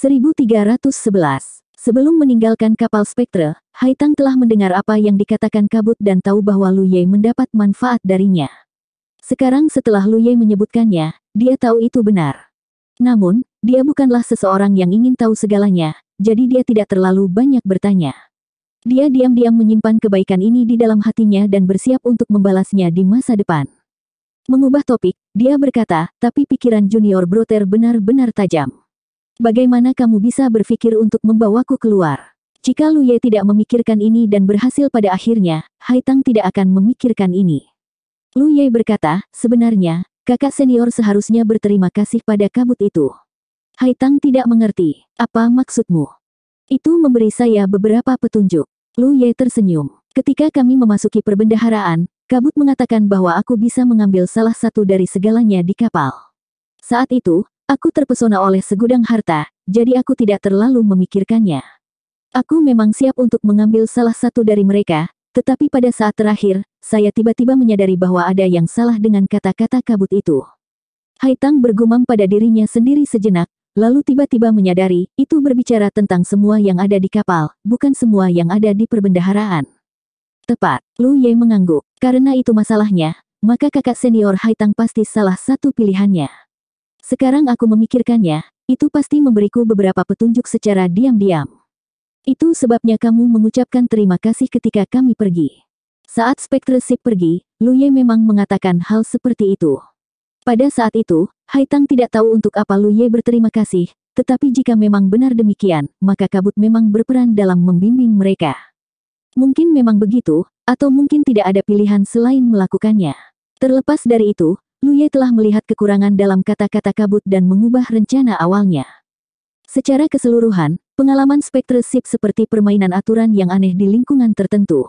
1311. Sebelum meninggalkan kapal Spectre, Haitang telah mendengar apa yang dikatakan Kabut dan tahu bahwa Lu Ye mendapat manfaat darinya. Sekarang setelah Lu Ye menyebutkannya, dia tahu itu benar. Namun, dia bukanlah seseorang yang ingin tahu segalanya, jadi dia tidak terlalu banyak bertanya. Dia diam-diam menyimpan kebaikan ini di dalam hatinya dan bersiap untuk membalasnya di masa depan. Mengubah topik, dia berkata, tapi pikiran junior Broter benar-benar tajam. Bagaimana kamu bisa berpikir untuk membawaku keluar? Jika Lu Ye tidak memikirkan ini dan berhasil pada akhirnya, Haitang tidak akan memikirkan ini. Lu Ye berkata, sebenarnya, kakak senior seharusnya berterima kasih pada kabut itu. Haitang tidak mengerti, apa maksudmu? Itu memberi saya beberapa petunjuk. Lu Ye tersenyum. Ketika kami memasuki perbendaharaan, Kabut mengatakan bahwa aku bisa mengambil salah satu dari segalanya di kapal. Saat itu, Aku terpesona oleh segudang harta, jadi aku tidak terlalu memikirkannya. Aku memang siap untuk mengambil salah satu dari mereka, tetapi pada saat terakhir, saya tiba-tiba menyadari bahwa ada yang salah dengan kata-kata kabut itu. Haitang bergumam pada dirinya sendiri sejenak, lalu tiba-tiba menyadari, itu berbicara tentang semua yang ada di kapal, bukan semua yang ada di perbendaharaan. Tepat, Lu Ye mengangguk. Karena itu masalahnya, maka kakak senior Haitang pasti salah satu pilihannya. Sekarang aku memikirkannya, itu pasti memberiku beberapa petunjuk secara diam-diam. Itu sebabnya kamu mengucapkan terima kasih ketika kami pergi. Saat Spectre Sip pergi, Luye memang mengatakan hal seperti itu. Pada saat itu, Haitang tidak tahu untuk apa Luye berterima kasih, tetapi jika memang benar demikian, maka kabut memang berperan dalam membimbing mereka. Mungkin memang begitu, atau mungkin tidak ada pilihan selain melakukannya. Terlepas dari itu, Luye telah melihat kekurangan dalam kata-kata kabut dan mengubah rencana awalnya. Secara keseluruhan, pengalaman spektral sip seperti permainan aturan yang aneh di lingkungan tertentu.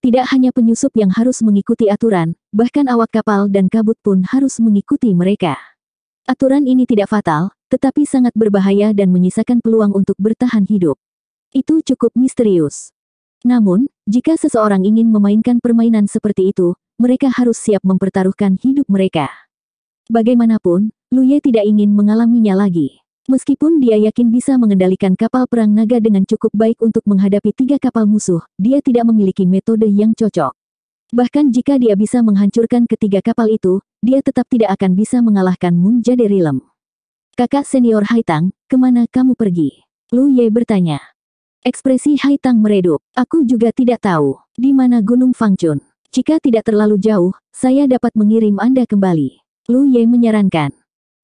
Tidak hanya penyusup yang harus mengikuti aturan, bahkan awak kapal dan kabut pun harus mengikuti mereka. Aturan ini tidak fatal, tetapi sangat berbahaya dan menyisakan peluang untuk bertahan hidup. Itu cukup misterius. Namun, jika seseorang ingin memainkan permainan seperti itu, mereka harus siap mempertaruhkan hidup mereka. Bagaimanapun, Lu Ye tidak ingin mengalaminya lagi. Meskipun dia yakin bisa mengendalikan kapal perang naga dengan cukup baik untuk menghadapi tiga kapal musuh, dia tidak memiliki metode yang cocok. Bahkan jika dia bisa menghancurkan ketiga kapal itu, dia tetap tidak akan bisa mengalahkan Moon Jade Rilem. Kakak senior Haitang, kemana kamu pergi? Lu Ye bertanya. Ekspresi Haitang meredup. Aku juga tidak tahu di mana Gunung Fangchun. Jika tidak terlalu jauh, saya dapat mengirim Anda kembali. Lu Ye menyarankan.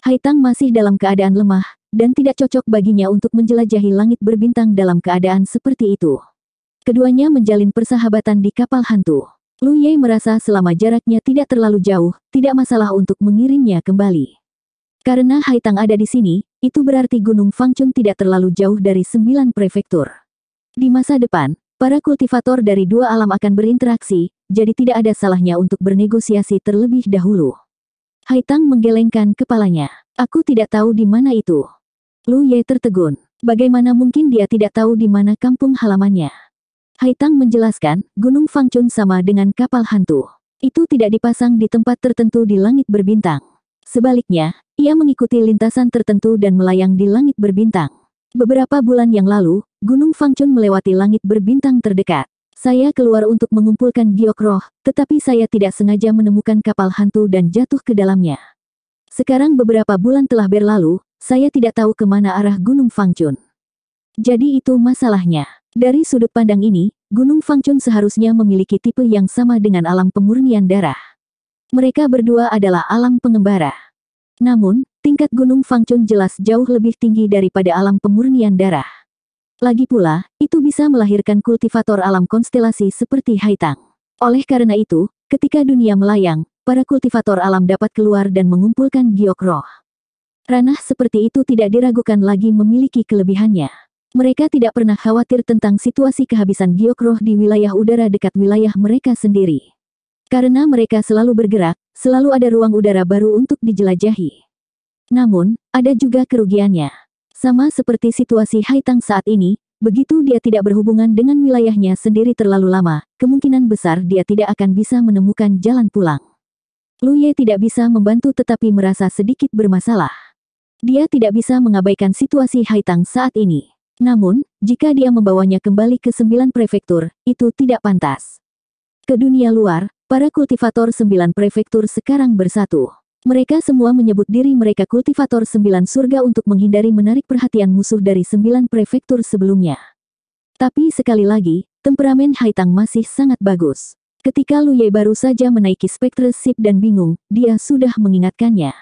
Haitang masih dalam keadaan lemah, dan tidak cocok baginya untuk menjelajahi langit berbintang dalam keadaan seperti itu. Keduanya menjalin persahabatan di kapal hantu. Lu Ye merasa selama jaraknya tidak terlalu jauh, tidak masalah untuk mengirimnya kembali. Karena Haitang ada di sini, itu berarti Gunung Fangchun tidak terlalu jauh dari sembilan prefektur. Di masa depan, para kultivator dari dua alam akan berinteraksi, jadi tidak ada salahnya untuk bernegosiasi terlebih dahulu. Haitang menggelengkan kepalanya. Aku tidak tahu di mana itu. Lu Ye tertegun. Bagaimana mungkin dia tidak tahu di mana kampung halamannya? Haitang menjelaskan, Gunung Fangchun sama dengan kapal hantu. Itu tidak dipasang di tempat tertentu di langit berbintang. Sebaliknya, ia mengikuti lintasan tertentu dan melayang di langit berbintang. Beberapa bulan yang lalu, Gunung Fangchun melewati langit berbintang terdekat. Saya keluar untuk mengumpulkan giok roh, tetapi saya tidak sengaja menemukan kapal hantu dan jatuh ke dalamnya. Sekarang beberapa bulan telah berlalu, saya tidak tahu kemana arah Gunung Fangchun. Jadi itu masalahnya. Dari sudut pandang ini, Gunung Fangchun seharusnya memiliki tipe yang sama dengan alam pemurnian darah. Mereka berdua adalah alam pengembara. Namun, tingkat Gunung Fangchun jelas jauh lebih tinggi daripada alam pemurnian darah. Lagi pula, itu bisa melahirkan kultivator alam konstelasi seperti Haitang. Oleh karena itu, ketika dunia melayang, para kultivator alam dapat keluar dan mengumpulkan giok roh. Ranah seperti itu tidak diragukan lagi memiliki kelebihannya. Mereka tidak pernah khawatir tentang situasi kehabisan giok roh di wilayah udara dekat wilayah mereka sendiri. Karena mereka selalu bergerak, selalu ada ruang udara baru untuk dijelajahi. Namun, ada juga kerugiannya. Sama seperti situasi Haitang saat ini, begitu dia tidak berhubungan dengan wilayahnya sendiri terlalu lama, kemungkinan besar dia tidak akan bisa menemukan jalan pulang. Lu Ye tidak bisa membantu tetapi merasa sedikit bermasalah. Dia tidak bisa mengabaikan situasi Haitang saat ini. Namun, jika dia membawanya kembali ke sembilan prefektur, itu tidak pantas. Ke dunia luar, para kultivator sembilan prefektur sekarang bersatu. Mereka semua menyebut diri mereka kultivator sembilan surga untuk menghindari menarik perhatian musuh dari sembilan prefektur sebelumnya. Tapi sekali lagi, temperamen Haitang masih sangat bagus. Ketika Lu Ye baru saja menaiki spektre sip dan bingung, dia sudah mengingatkannya.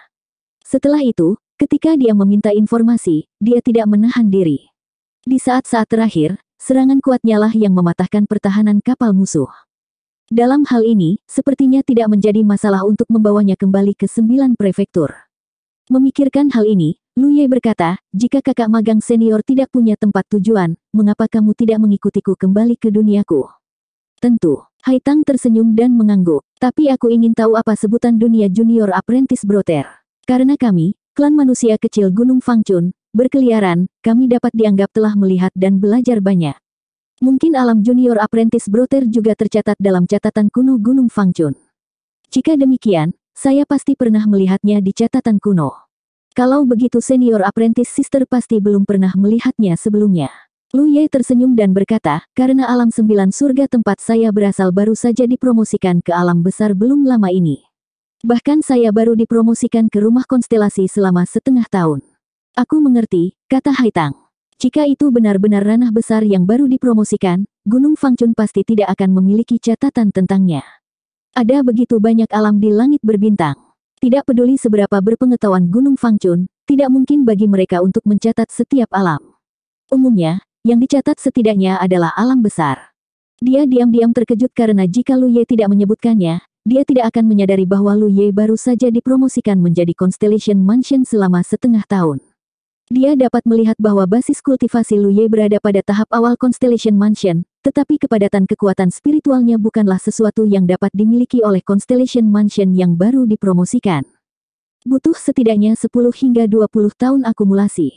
Setelah itu, ketika dia meminta informasi, dia tidak menahan diri. Di saat-saat terakhir, serangan kuatnya lah yang mematahkan pertahanan kapal musuh. Dalam hal ini, sepertinya tidak menjadi masalah untuk membawanya kembali ke sembilan prefektur. Memikirkan hal ini, Luye berkata, jika kakak magang senior tidak punya tempat tujuan, mengapa kamu tidak mengikutiku kembali ke duniaku? Tentu, Hai Tang tersenyum dan mengangguk, tapi aku ingin tahu apa sebutan dunia junior apprentice broter. Karena kami, klan manusia kecil Gunung Fangchun, berkeliaran, kami dapat dianggap telah melihat dan belajar banyak. Mungkin alam junior apprentice broter juga tercatat dalam catatan kuno Gunung Fangchun. Jika demikian, saya pasti pernah melihatnya di catatan kuno. Kalau begitu senior apprentice sister pasti belum pernah melihatnya sebelumnya. Lu Ye tersenyum dan berkata, karena alam sembilan surga tempat saya berasal baru saja dipromosikan ke alam besar belum lama ini. Bahkan saya baru dipromosikan ke rumah konstelasi selama setengah tahun. Aku mengerti, kata Haitang. Jika itu benar-benar ranah besar yang baru dipromosikan, Gunung Fangchun pasti tidak akan memiliki catatan tentangnya. Ada begitu banyak alam di langit berbintang. Tidak peduli seberapa berpengetahuan Gunung Fangchun, tidak mungkin bagi mereka untuk mencatat setiap alam. Umumnya, yang dicatat setidaknya adalah alam besar. Dia diam-diam terkejut karena jika Lu Ye tidak menyebutkannya, dia tidak akan menyadari bahwa Lu Ye baru saja dipromosikan menjadi Constellation Mansion selama setengah tahun. Dia dapat melihat bahwa basis kultivasi Luye berada pada tahap awal Constellation Mansion, tetapi kepadatan kekuatan spiritualnya bukanlah sesuatu yang dapat dimiliki oleh Constellation Mansion yang baru dipromosikan. Butuh setidaknya 10 hingga 20 tahun akumulasi.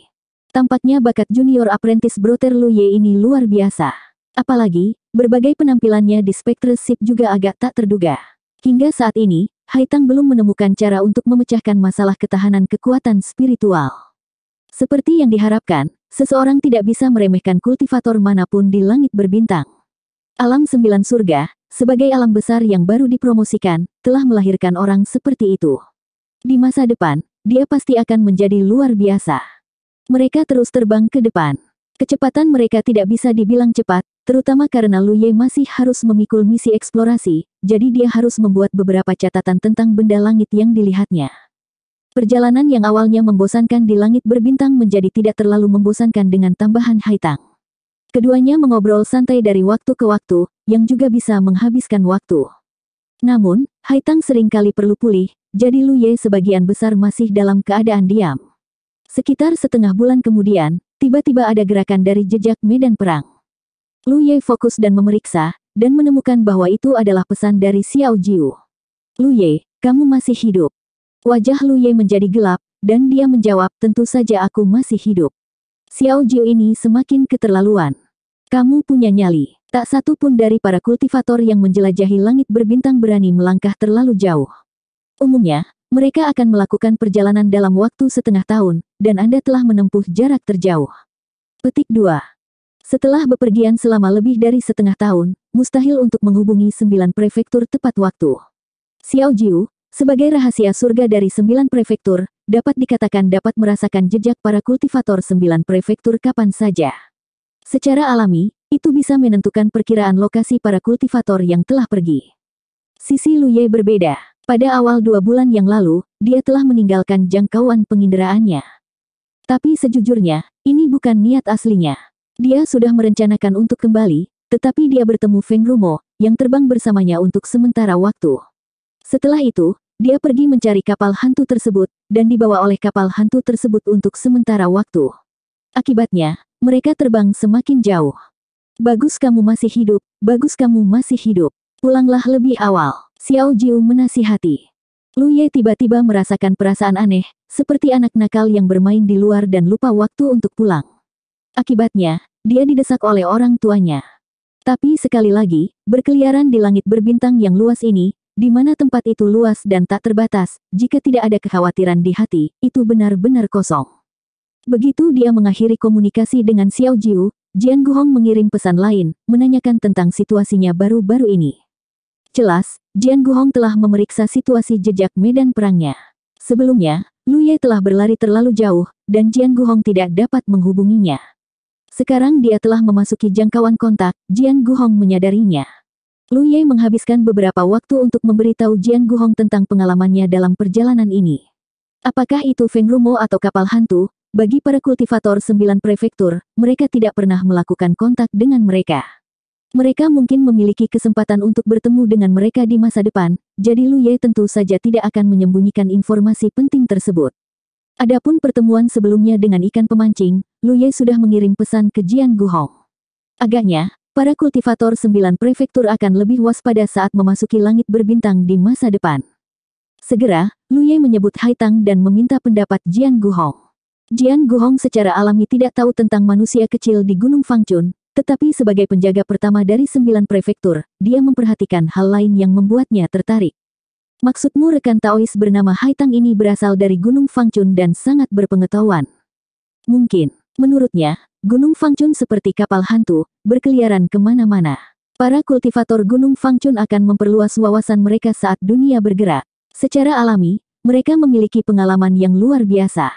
Tampaknya bakat junior apprentice Brother Luye ini luar biasa. Apalagi, berbagai penampilannya di Spectre Ship juga agak tak terduga. Hingga saat ini, Haitang belum menemukan cara untuk memecahkan masalah ketahanan kekuatan spiritual. Seperti yang diharapkan, seseorang tidak bisa meremehkan kultivator manapun di langit berbintang. Alam sembilan surga, sebagai alam besar yang baru dipromosikan, telah melahirkan orang seperti itu. Di masa depan, dia pasti akan menjadi luar biasa. Mereka terus terbang ke depan. Kecepatan mereka tidak bisa dibilang cepat, terutama karena Lu Ye masih harus memikul misi eksplorasi, jadi dia harus membuat beberapa catatan tentang benda langit yang dilihatnya. Perjalanan yang awalnya membosankan di langit berbintang menjadi tidak terlalu membosankan dengan tambahan haitang. Keduanya mengobrol santai dari waktu ke waktu, yang juga bisa menghabiskan waktu. Namun, haitang seringkali perlu pulih, jadi Luye sebagian besar masih dalam keadaan diam. Sekitar setengah bulan kemudian, tiba-tiba ada gerakan dari jejak medan perang. Luye fokus dan memeriksa, dan menemukan bahwa itu adalah pesan dari Xiao Jiu. Luye, kamu masih hidup. Wajah Lu Ye menjadi gelap, dan dia menjawab, tentu saja aku masih hidup. Xiao Jiu ini semakin keterlaluan. Kamu punya nyali. Tak satu pun dari para kultivator yang menjelajahi langit berbintang berani melangkah terlalu jauh. Umumnya, mereka akan melakukan perjalanan dalam waktu setengah tahun, dan Anda telah menempuh jarak terjauh. Petik 2. Setelah bepergian selama lebih dari setengah tahun, mustahil untuk menghubungi sembilan prefektur tepat waktu. Xiao Jiu, sebagai rahasia surga dari sembilan prefektur, dapat dikatakan dapat merasakan jejak para kultivator sembilan prefektur kapan saja. Secara alami, itu bisa menentukan perkiraan lokasi para kultivator yang telah pergi. Sisi Lu Ye berbeda. Pada awal dua bulan yang lalu, dia telah meninggalkan jangkauan penginderaannya. Tapi sejujurnya, ini bukan niat aslinya. Dia sudah merencanakan untuk kembali, tetapi dia bertemu Feng Rumo, yang terbang bersamanya untuk sementara waktu. Setelah itu, dia pergi mencari kapal hantu tersebut, dan dibawa oleh kapal hantu tersebut untuk sementara waktu. Akibatnya, mereka terbang semakin jauh. Bagus kamu masih hidup, bagus kamu masih hidup. Pulanglah lebih awal, Xiao Jiu menasihati. Lu Ye tiba-tiba merasakan perasaan aneh, seperti anak nakal yang bermain di luar dan lupa waktu untuk pulang. Akibatnya, dia didesak oleh orang tuanya. Tapi sekali lagi, berkeliaran di langit berbintang yang luas ini, di mana tempat itu luas dan tak terbatas, jika tidak ada kekhawatiran di hati, itu benar-benar kosong. Begitu dia mengakhiri komunikasi dengan Xiao Jiu, Jian Guhong mengirim pesan lain, menanyakan tentang situasinya baru-baru ini. Jelas, Jian Guhong telah memeriksa situasi jejak medan perangnya. Sebelumnya, Lu Ye telah berlari terlalu jauh, dan Jian Guhong tidak dapat menghubunginya. Sekarang dia telah memasuki jangkauan kontak, Jian Guhong menyadarinya. Lu Ye menghabiskan beberapa waktu untuk memberitahu Jian Guhong tentang pengalamannya dalam perjalanan ini. Apakah itu Feng Rumo atau kapal hantu, bagi para kultivator sembilan prefektur, mereka tidak pernah melakukan kontak dengan mereka. Mereka mungkin memiliki kesempatan untuk bertemu dengan mereka di masa depan, jadi Lu Ye tentu saja tidak akan menyembunyikan informasi penting tersebut. Adapun pertemuan sebelumnya dengan ikan pemancing, Lu Ye sudah mengirim pesan ke Jian Guhong. Agaknya, Para kultivator sembilan prefektur akan lebih waspada saat memasuki langit berbintang di masa depan. Segera, Lu Ye menyebut Haitang dan meminta pendapat Jian Guhong. Jian Guhong secara alami tidak tahu tentang manusia kecil di Gunung Fangchun, tetapi sebagai penjaga pertama dari sembilan prefektur, dia memperhatikan hal lain yang membuatnya tertarik. Maksudmu rekan Taois bernama Haitang ini berasal dari Gunung Fangchun dan sangat berpengetahuan. Mungkin, menurutnya, Gunung Fangchun seperti kapal hantu, berkeliaran kemana-mana. Para kultivator Gunung Fangchun akan memperluas wawasan mereka saat dunia bergerak. Secara alami, mereka memiliki pengalaman yang luar biasa.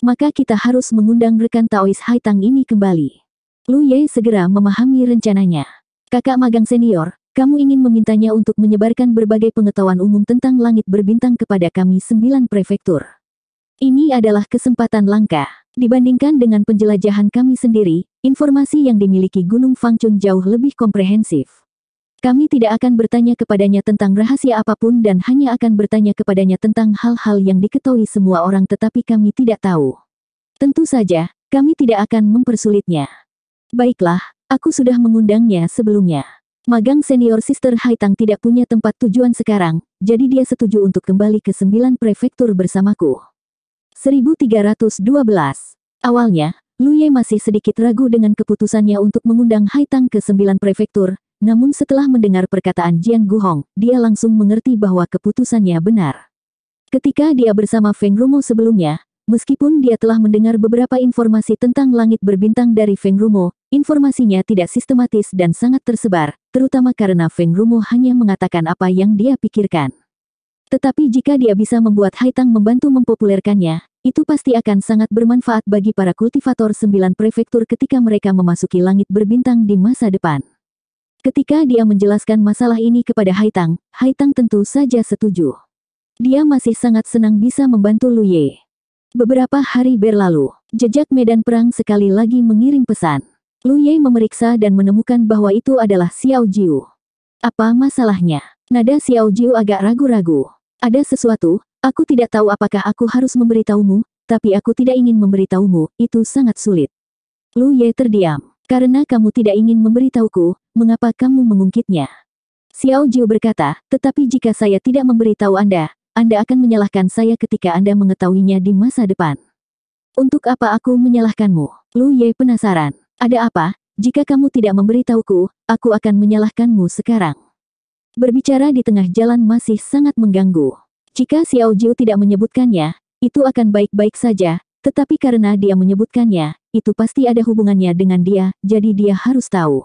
Maka kita harus mengundang rekan Taois Haitang ini kembali. Lu Ye segera memahami rencananya. Kakak magang senior, kamu ingin memintanya untuk menyebarkan berbagai pengetahuan umum tentang langit berbintang kepada kami sembilan prefektur. Ini adalah kesempatan langka. Dibandingkan dengan penjelajahan kami sendiri, informasi yang dimiliki Gunung Fangchun jauh lebih komprehensif. Kami tidak akan bertanya kepadanya tentang rahasia apapun dan hanya akan bertanya kepadanya tentang hal-hal yang diketahui semua orang tetapi kami tidak tahu. Tentu saja, kami tidak akan mempersulitnya. Baiklah, aku sudah mengundangnya sebelumnya. Magang senior Sister Haitang tidak punya tempat tujuan sekarang, jadi dia setuju untuk kembali ke sembilan prefektur bersamaku. 1312. Awalnya, Lu Ye masih sedikit ragu dengan keputusannya untuk mengundang Haitang ke sembilan prefektur, namun setelah mendengar perkataan Jiang Guhong, dia langsung mengerti bahwa keputusannya benar. Ketika dia bersama Feng Rumo sebelumnya, meskipun dia telah mendengar beberapa informasi tentang langit berbintang dari Feng Rumo, informasinya tidak sistematis dan sangat tersebar, terutama karena Feng Rumo hanya mengatakan apa yang dia pikirkan. Tetapi jika dia bisa membuat Haitang membantu mempopulerkannya, itu pasti akan sangat bermanfaat bagi para kultivator sembilan prefektur ketika mereka memasuki langit berbintang di masa depan. Ketika dia menjelaskan masalah ini kepada Haitang, Haitang tentu saja setuju. Dia masih sangat senang bisa membantu Lu Ye. Beberapa hari berlalu, jejak medan perang sekali lagi mengirim pesan. Lu Ye memeriksa dan menemukan bahwa itu adalah Xiao Jiu. Apa masalahnya? Nada Xiao Jiu agak ragu-ragu. Ada sesuatu, aku tidak tahu apakah aku harus memberitahumu, tapi aku tidak ingin memberitahumu, itu sangat sulit. Lu Ye terdiam. Karena kamu tidak ingin memberitahuku, mengapa kamu mengungkitnya? Xiao Jiu berkata, tetapi jika saya tidak memberitahu Anda, Anda akan menyalahkan saya ketika Anda mengetahuinya di masa depan. Untuk apa aku menyalahkanmu? Lu Ye penasaran. Ada apa? Jika kamu tidak memberitahuku, aku akan menyalahkanmu sekarang. Berbicara di tengah jalan masih sangat mengganggu. Jika Xiao Jiu tidak menyebutkannya, itu akan baik-baik saja, tetapi karena dia menyebutkannya, itu pasti ada hubungannya dengan dia, jadi dia harus tahu.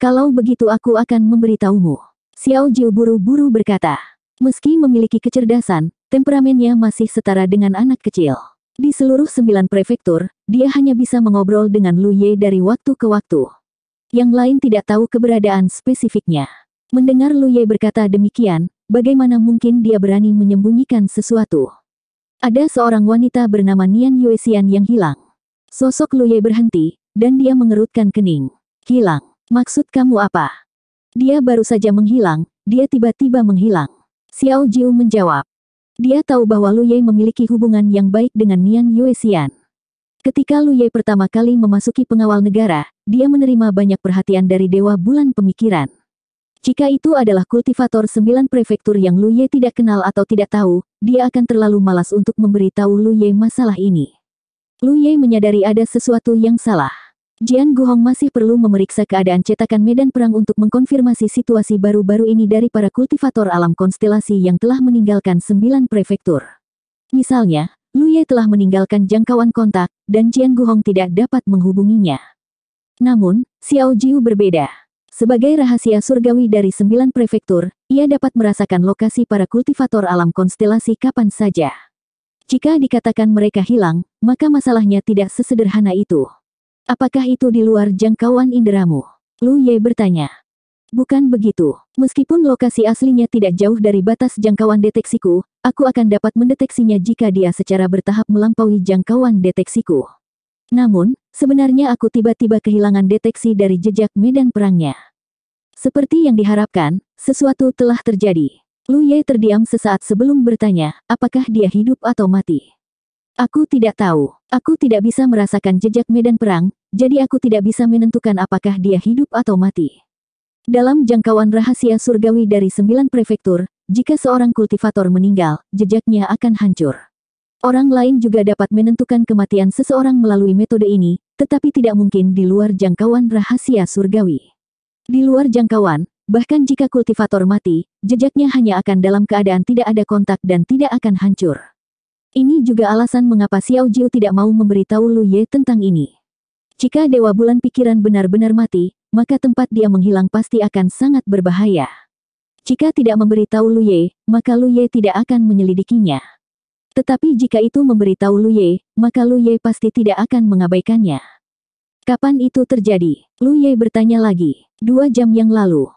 Kalau begitu aku akan memberitahumu. Xiao Jiu buru-buru berkata. Meski memiliki kecerdasan, temperamennya masih setara dengan anak kecil. Di seluruh sembilan prefektur, dia hanya bisa mengobrol dengan Lu Ye dari waktu ke waktu. Yang lain tidak tahu keberadaan spesifiknya. Mendengar Lu Ye berkata demikian, bagaimana mungkin dia berani menyembunyikan sesuatu? Ada seorang wanita bernama Nian Yue Xian yang hilang. Sosok Lu Ye berhenti, dan dia mengerutkan kening. Hilang. Maksud kamu apa? Dia baru saja menghilang, dia tiba-tiba menghilang. Xiao Jiu menjawab. Dia tahu bahwa Lu Ye memiliki hubungan yang baik dengan Nian Yue Xian. Ketika Lu Ye pertama kali memasuki pengawal negara, dia menerima banyak perhatian dari Dewa Bulan Pemikiran. Jika itu adalah kultivator sembilan prefektur yang Lu Ye tidak kenal atau tidak tahu, dia akan terlalu malas untuk memberitahu Lu Ye masalah ini. Lu Ye menyadari ada sesuatu yang salah. Jian Guhong masih perlu memeriksa keadaan cetakan medan perang untuk mengkonfirmasi situasi baru-baru ini dari para kultivator alam konstelasi yang telah meninggalkan sembilan prefektur. Misalnya, Lu Ye telah meninggalkan jangkauan kontak, dan Jian Guhong tidak dapat menghubunginya. Namun, Xiao Jiu berbeda. Sebagai rahasia surgawi dari sembilan prefektur, ia dapat merasakan lokasi para kultivator alam konstelasi kapan saja. Jika dikatakan mereka hilang, maka masalahnya tidak sesederhana itu. Apakah itu di luar jangkauan inderamu? Lu Ye bertanya. Bukan begitu. Meskipun lokasi aslinya tidak jauh dari batas jangkauan deteksiku, aku akan dapat mendeteksinya jika dia secara bertahap melampaui jangkauan deteksiku. Namun, sebenarnya aku tiba-tiba kehilangan deteksi dari jejak medan perangnya. Seperti yang diharapkan, sesuatu telah terjadi. Lu Ye terdiam sesaat sebelum bertanya, apakah dia hidup atau mati. Aku tidak tahu. Aku tidak bisa merasakan jejak medan perang, jadi aku tidak bisa menentukan apakah dia hidup atau mati. Dalam jangkauan rahasia surgawi dari sembilan prefektur, jika seorang kultivator meninggal, jejaknya akan hancur. Orang lain juga dapat menentukan kematian seseorang melalui metode ini, tetapi tidak mungkin di luar jangkauan rahasia surgawi. Di luar jangkauan, bahkan jika kultivator mati, jejaknya hanya akan dalam keadaan tidak ada kontak dan tidak akan hancur. Ini juga alasan mengapa Xiao Jiu tidak mau memberitahu Lu Ye tentang ini. Jika Dewa Bulan Pikiran benar-benar mati, maka tempat dia menghilang pasti akan sangat berbahaya. Jika tidak memberitahu Lu Ye, maka Lu Ye tidak akan menyelidikinya. Tetapi jika itu memberitahu Lu Ye, maka Lu Ye pasti tidak akan mengabaikannya. Kapan itu terjadi? Lu Ye bertanya lagi. Dua jam yang lalu.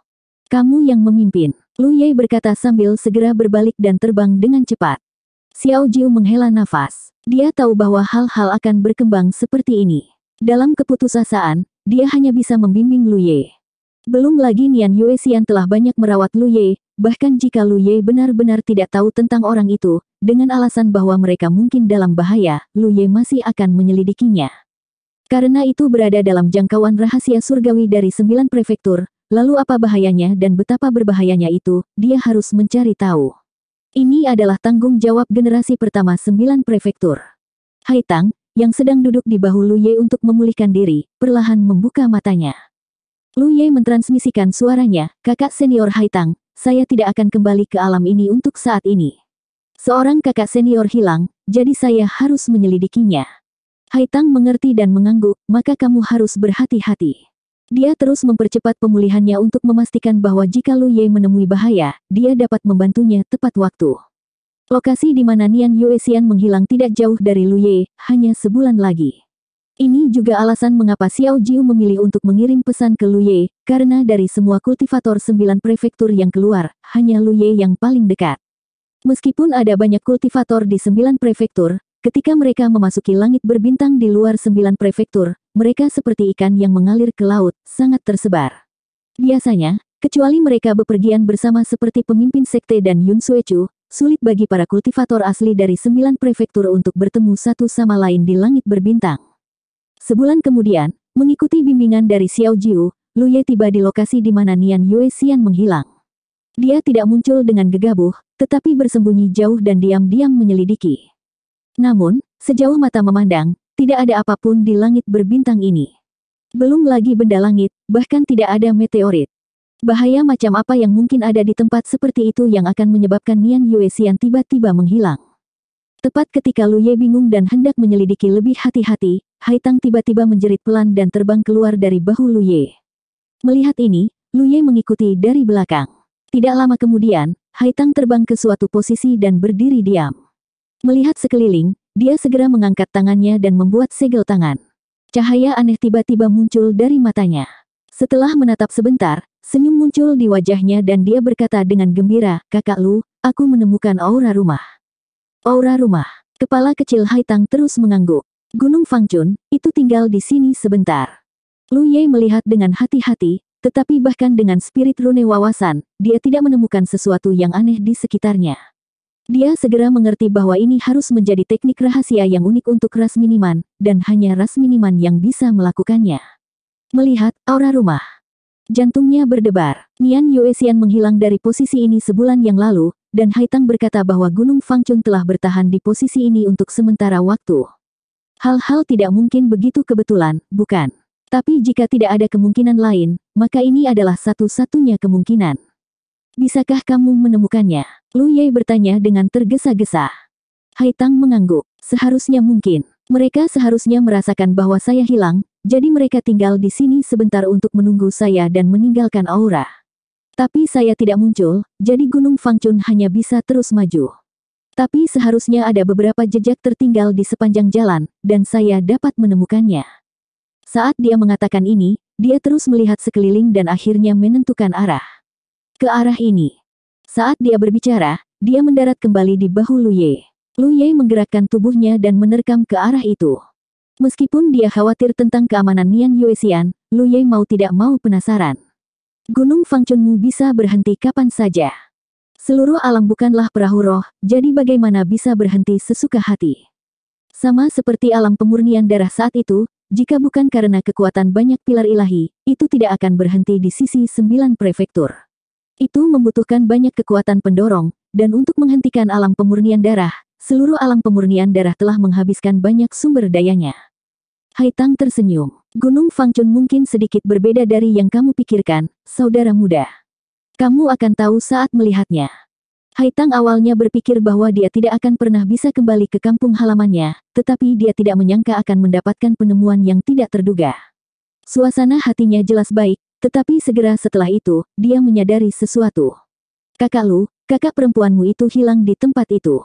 Kamu yang memimpin. Lu Ye berkata sambil segera berbalik dan terbang dengan cepat. Xiao Jiu menghela nafas. Dia tahu bahwa hal-hal akan berkembang seperti ini. Dalam keputusasaan, dia hanya bisa membimbing Lu Ye. Belum lagi Nian Yue Xian telah banyak merawat Lu Ye, bahkan jika Lu Ye benar-benar tidak tahu tentang orang itu, dengan alasan bahwa mereka mungkin dalam bahaya, Lu Ye masih akan menyelidikinya. Karena itu berada dalam jangkauan rahasia surgawi dari sembilan prefektur, lalu apa bahayanya dan betapa berbahayanya itu, dia harus mencari tahu. Ini adalah tanggung jawab generasi pertama sembilan prefektur. Haitang, yang sedang duduk di bahu Lu Ye untuk memulihkan diri, perlahan membuka matanya. Lu Ye mentransmisikan suaranya, kakak senior Haitang, saya tidak akan kembali ke alam ini untuk saat ini. Seorang kakak senior hilang, jadi saya harus menyelidikinya. Haitang mengerti dan mengangguk, maka kamu harus berhati-hati. Dia terus mempercepat pemulihannya untuk memastikan bahwa jika Lu Ye menemui bahaya, dia dapat membantunya tepat waktu. Lokasi di mana Nian Yuexian menghilang tidak jauh dari Lu Ye, hanya sebulan lagi. Ini juga alasan mengapa Xiao Jiu memilih untuk mengirim pesan ke Lu Ye karena dari semua kultivator sembilan prefektur yang keluar, hanya Lu Ye yang paling dekat. Meskipun ada banyak kultivator di sembilan prefektur, ketika mereka memasuki langit berbintang di luar sembilan prefektur, mereka seperti ikan yang mengalir ke laut, sangat tersebar. Biasanya, kecuali mereka bepergian bersama seperti pemimpin sekte dan Yun Suechu, sulit bagi para kultivator asli dari sembilan prefektur untuk bertemu satu sama lain di langit berbintang. Sebulan kemudian, mengikuti bimbingan dari Xiao Jiu, Lu Ye tiba di lokasi di mana Nian Yue Xian menghilang. Dia tidak muncul dengan gegabah, tetapi bersembunyi jauh dan diam-diam menyelidiki. Namun, sejauh mata memandang, tidak ada apapun di langit berbintang ini. Belum lagi benda langit, bahkan tidak ada meteorit. Bahaya macam apa yang mungkin ada di tempat seperti itu yang akan menyebabkan Nian Yue Xian tiba-tiba menghilang. Tepat ketika Luye bingung dan hendak menyelidiki lebih hati-hati, Hai Tang tiba-tiba menjerit pelan dan terbang keluar dari bahu Luye. Melihat ini, Luye mengikuti dari belakang. Tidak lama kemudian, Hai Tang terbang ke suatu posisi dan berdiri diam. Melihat sekeliling, dia segera mengangkat tangannya dan membuat segel tangan. Cahaya aneh tiba-tiba muncul dari matanya. Setelah menatap sebentar, senyum muncul di wajahnya dan dia berkata dengan gembira, Kakak Lu, aku menemukan aura rumah. Aura rumah. Kepala kecil Haitang terus mengangguk. Gunung Fangchun, itu tinggal di sini sebentar. Lu Ye melihat dengan hati-hati, tetapi bahkan dengan spirit rune wawasan, dia tidak menemukan sesuatu yang aneh di sekitarnya. Dia segera mengerti bahwa ini harus menjadi teknik rahasia yang unik untuk ras miniman, dan hanya ras miniman yang bisa melakukannya. Melihat aura rumah. Jantungnya berdebar. Nian Yue Yuexian menghilang dari posisi ini sebulan yang lalu, dan Haitang berkata bahwa Gunung Fangchun telah bertahan di posisi ini untuk sementara waktu. Hal-hal tidak mungkin begitu kebetulan, bukan? Tapi jika tidak ada kemungkinan lain, maka ini adalah satu-satunya kemungkinan. Bisakah kamu menemukannya? Lu Ye bertanya dengan tergesa-gesa. Haitang mengangguk. Seharusnya mungkin. Mereka seharusnya merasakan bahwa saya hilang, jadi mereka tinggal di sini sebentar untuk menunggu saya dan meninggalkan aura. Tapi saya tidak muncul, jadi Gunung Fangchun hanya bisa terus maju. Tapi seharusnya ada beberapa jejak tertinggal di sepanjang jalan, dan saya dapat menemukannya. Saat dia mengatakan ini, dia terus melihat sekeliling dan akhirnya menentukan arah. Ke arah ini. Saat dia berbicara, dia mendarat kembali di bahu Lu Ye. Lu Ye menggerakkan tubuhnya dan menerkam ke arah itu. Meskipun dia khawatir tentang keamanan Nian Lu Ye mau tidak mau penasaran. Gunung Fangchunmu bisa berhenti kapan saja. Seluruh alam bukanlah perahu roh, jadi bagaimana bisa berhenti sesuka hati. Sama seperti alam pemurnian darah saat itu, jika bukan karena kekuatan banyak pilar ilahi, itu tidak akan berhenti di sisi sembilan prefektur. Itu membutuhkan banyak kekuatan pendorong, dan untuk menghentikan alam pemurnian darah, seluruh alam pemurnian darah telah menghabiskan banyak sumber dayanya. Hai Tang tersenyum. Gunung Fangchun mungkin sedikit berbeda dari yang kamu pikirkan, saudara muda. Kamu akan tahu saat melihatnya. Hai Tang awalnya berpikir bahwa dia tidak akan pernah bisa kembali ke kampung halamannya, tetapi dia tidak menyangka akan mendapatkan penemuan yang tidak terduga. Suasana hatinya jelas baik, tetapi segera setelah itu, dia menyadari sesuatu. Kakak Lu, kakak perempuanmu itu hilang di tempat itu.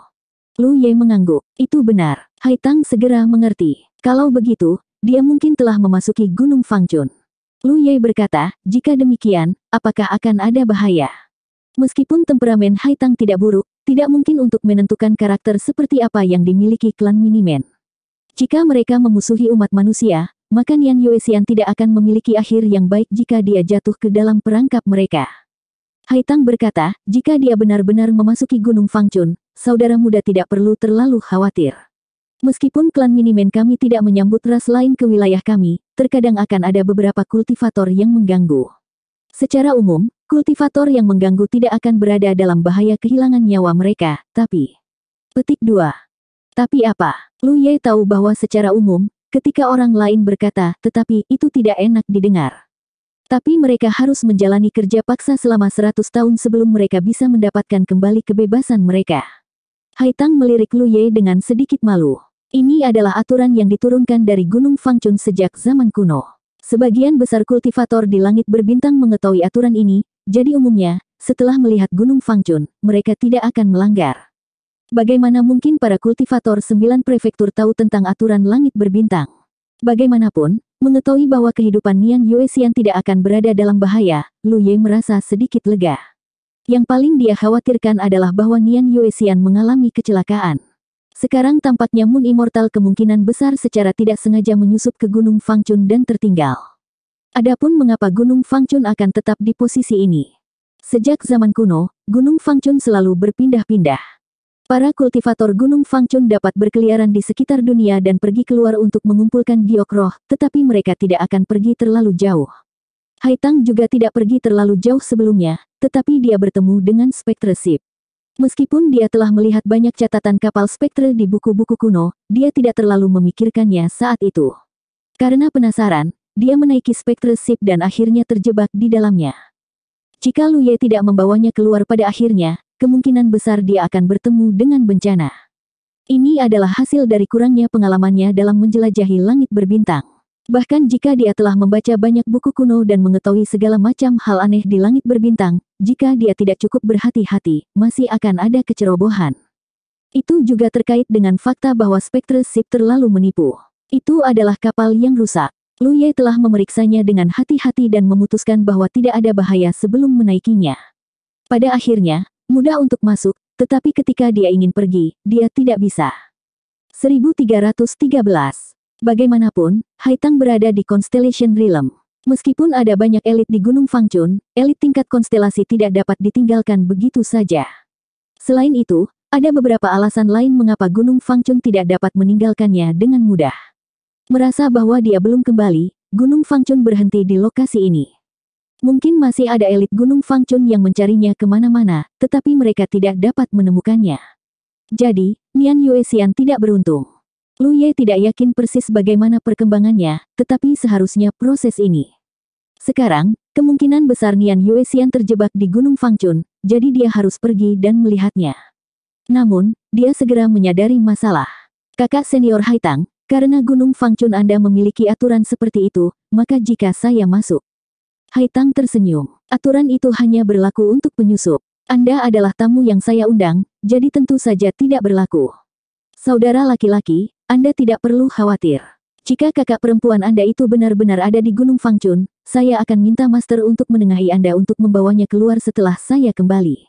Lu Ye mengangguk, itu benar. Hai Tang segera mengerti. Kalau begitu, dia mungkin telah memasuki Gunung Fangchun. Lu Ye berkata, jika demikian, apakah akan ada bahaya? Meskipun temperamen Haitang tidak buruk, tidak mungkin untuk menentukan karakter seperti apa yang dimiliki klan Minimen. Jika mereka memusuhi umat manusia, maka Nian Yuexian tidak akan memiliki akhir yang baik jika dia jatuh ke dalam perangkap mereka. Haitang berkata, jika dia benar-benar memasuki Gunung Fangchun, saudara muda tidak perlu terlalu khawatir. Meskipun klan Miniman kami tidak menyambut ras lain ke wilayah kami, terkadang akan ada beberapa kultivator yang mengganggu. Secara umum, kultivator yang mengganggu tidak akan berada dalam bahaya kehilangan nyawa mereka, tapi... Petik 2. Tapi apa? Lu Ye tahu bahwa secara umum, ketika orang lain berkata, tetapi itu tidak enak didengar. Tapi mereka harus menjalani kerja paksa selama 100 tahun sebelum mereka bisa mendapatkan kembali kebebasan mereka. Haitang melirik Lu Ye dengan sedikit malu. Ini adalah aturan yang diturunkan dari Gunung Fangchun sejak zaman kuno. Sebagian besar kultivator di langit berbintang mengetahui aturan ini, jadi umumnya, setelah melihat Gunung Fangchun, mereka tidak akan melanggar. Bagaimana mungkin para kultivator sembilan prefektur tahu tentang aturan langit berbintang? Bagaimanapun, mengetahui bahwa kehidupan Nian Yuexian tidak akan berada dalam bahaya, Lu Ye merasa sedikit lega. Yang paling dia khawatirkan adalah bahwa Nian Yuexian mengalami kecelakaan. Sekarang tampaknya Moon Immortal kemungkinan besar secara tidak sengaja menyusup ke Gunung Fangchun dan tertinggal. Adapun mengapa Gunung Fangchun akan tetap di posisi ini. Sejak zaman kuno, Gunung Fangchun selalu berpindah-pindah. Para kultivator Gunung Fangchun dapat berkeliaran di sekitar dunia dan pergi keluar untuk mengumpulkan giok tetapi mereka tidak akan pergi terlalu jauh. Haitang juga tidak pergi terlalu jauh sebelumnya, tetapi dia bertemu dengan Spektre Meskipun dia telah melihat banyak catatan kapal spektre di buku-buku kuno, dia tidak terlalu memikirkannya saat itu. Karena penasaran, dia menaiki spektre sip dan akhirnya terjebak di dalamnya. Jika Luye tidak membawanya keluar pada akhirnya, kemungkinan besar dia akan bertemu dengan bencana. Ini adalah hasil dari kurangnya pengalamannya dalam menjelajahi langit berbintang. Bahkan jika dia telah membaca banyak buku kuno dan mengetahui segala macam hal aneh di langit berbintang, jika dia tidak cukup berhati-hati, masih akan ada kecerobohan. Itu juga terkait dengan fakta bahwa spektre sip terlalu menipu. Itu adalah kapal yang rusak. Lu Ye telah memeriksanya dengan hati-hati dan memutuskan bahwa tidak ada bahaya sebelum menaikinya. Pada akhirnya, mudah untuk masuk, tetapi ketika dia ingin pergi, dia tidak bisa. 1313 Bagaimanapun, Haitang berada di Constellation Realm. Meskipun ada banyak elit di Gunung Fangchun, elit tingkat konstelasi tidak dapat ditinggalkan begitu saja. Selain itu, ada beberapa alasan lain mengapa Gunung Fangchun tidak dapat meninggalkannya dengan mudah. Merasa bahwa dia belum kembali, Gunung Fangchun berhenti di lokasi ini. Mungkin masih ada elit Gunung Fangchun yang mencarinya kemana-mana, tetapi mereka tidak dapat menemukannya. Jadi, Nian Yuexian tidak beruntung. Lu Ye tidak yakin persis bagaimana perkembangannya, tetapi seharusnya proses ini. Sekarang, kemungkinan besar Nian Yue Xian terjebak di Gunung Fangchun, jadi dia harus pergi dan melihatnya. Namun, dia segera menyadari masalah. Kakak senior Haitang, karena Gunung Fangchun Anda memiliki aturan seperti itu, maka jika saya masuk. Haitang tersenyum. Aturan itu hanya berlaku untuk penyusup. Anda adalah tamu yang saya undang, jadi tentu saja tidak berlaku. Saudara laki-laki, anda tidak perlu khawatir. Jika kakak perempuan Anda itu benar-benar ada di Gunung Fangchun, saya akan minta master untuk menengahi Anda untuk membawanya keluar setelah saya kembali.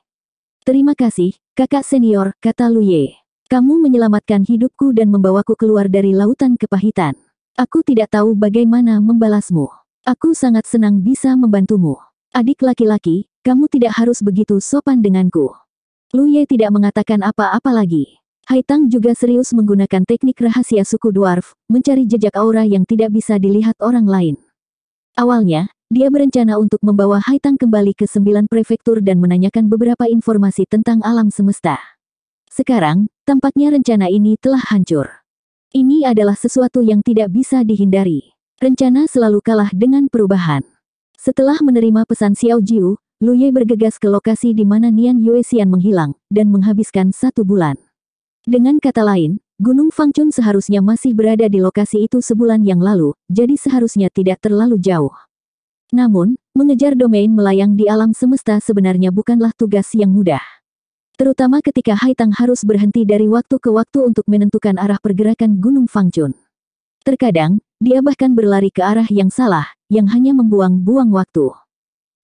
Terima kasih, kakak senior, kata Luye. Kamu menyelamatkan hidupku dan membawaku keluar dari lautan kepahitan. Aku tidak tahu bagaimana membalasmu. Aku sangat senang bisa membantumu. Adik laki-laki, kamu tidak harus begitu sopan denganku. Luye tidak mengatakan apa-apa lagi. Haitang juga serius menggunakan teknik rahasia suku dwarf, mencari jejak aura yang tidak bisa dilihat orang lain. Awalnya, dia berencana untuk membawa Haitang kembali ke sembilan prefektur dan menanyakan beberapa informasi tentang alam semesta. Sekarang, tampaknya rencana ini telah hancur. Ini adalah sesuatu yang tidak bisa dihindari. Rencana selalu kalah dengan perubahan. Setelah menerima pesan Xiao Jiu, Lu Ye bergegas ke lokasi di mana Nian Yue Xian menghilang, dan menghabiskan satu bulan. Dengan kata lain, Gunung Fangchun seharusnya masih berada di lokasi itu sebulan yang lalu, jadi seharusnya tidak terlalu jauh. Namun, mengejar domain melayang di alam semesta sebenarnya bukanlah tugas yang mudah. Terutama ketika Haitang harus berhenti dari waktu ke waktu untuk menentukan arah pergerakan Gunung Fangchun. Terkadang, dia bahkan berlari ke arah yang salah, yang hanya membuang-buang waktu.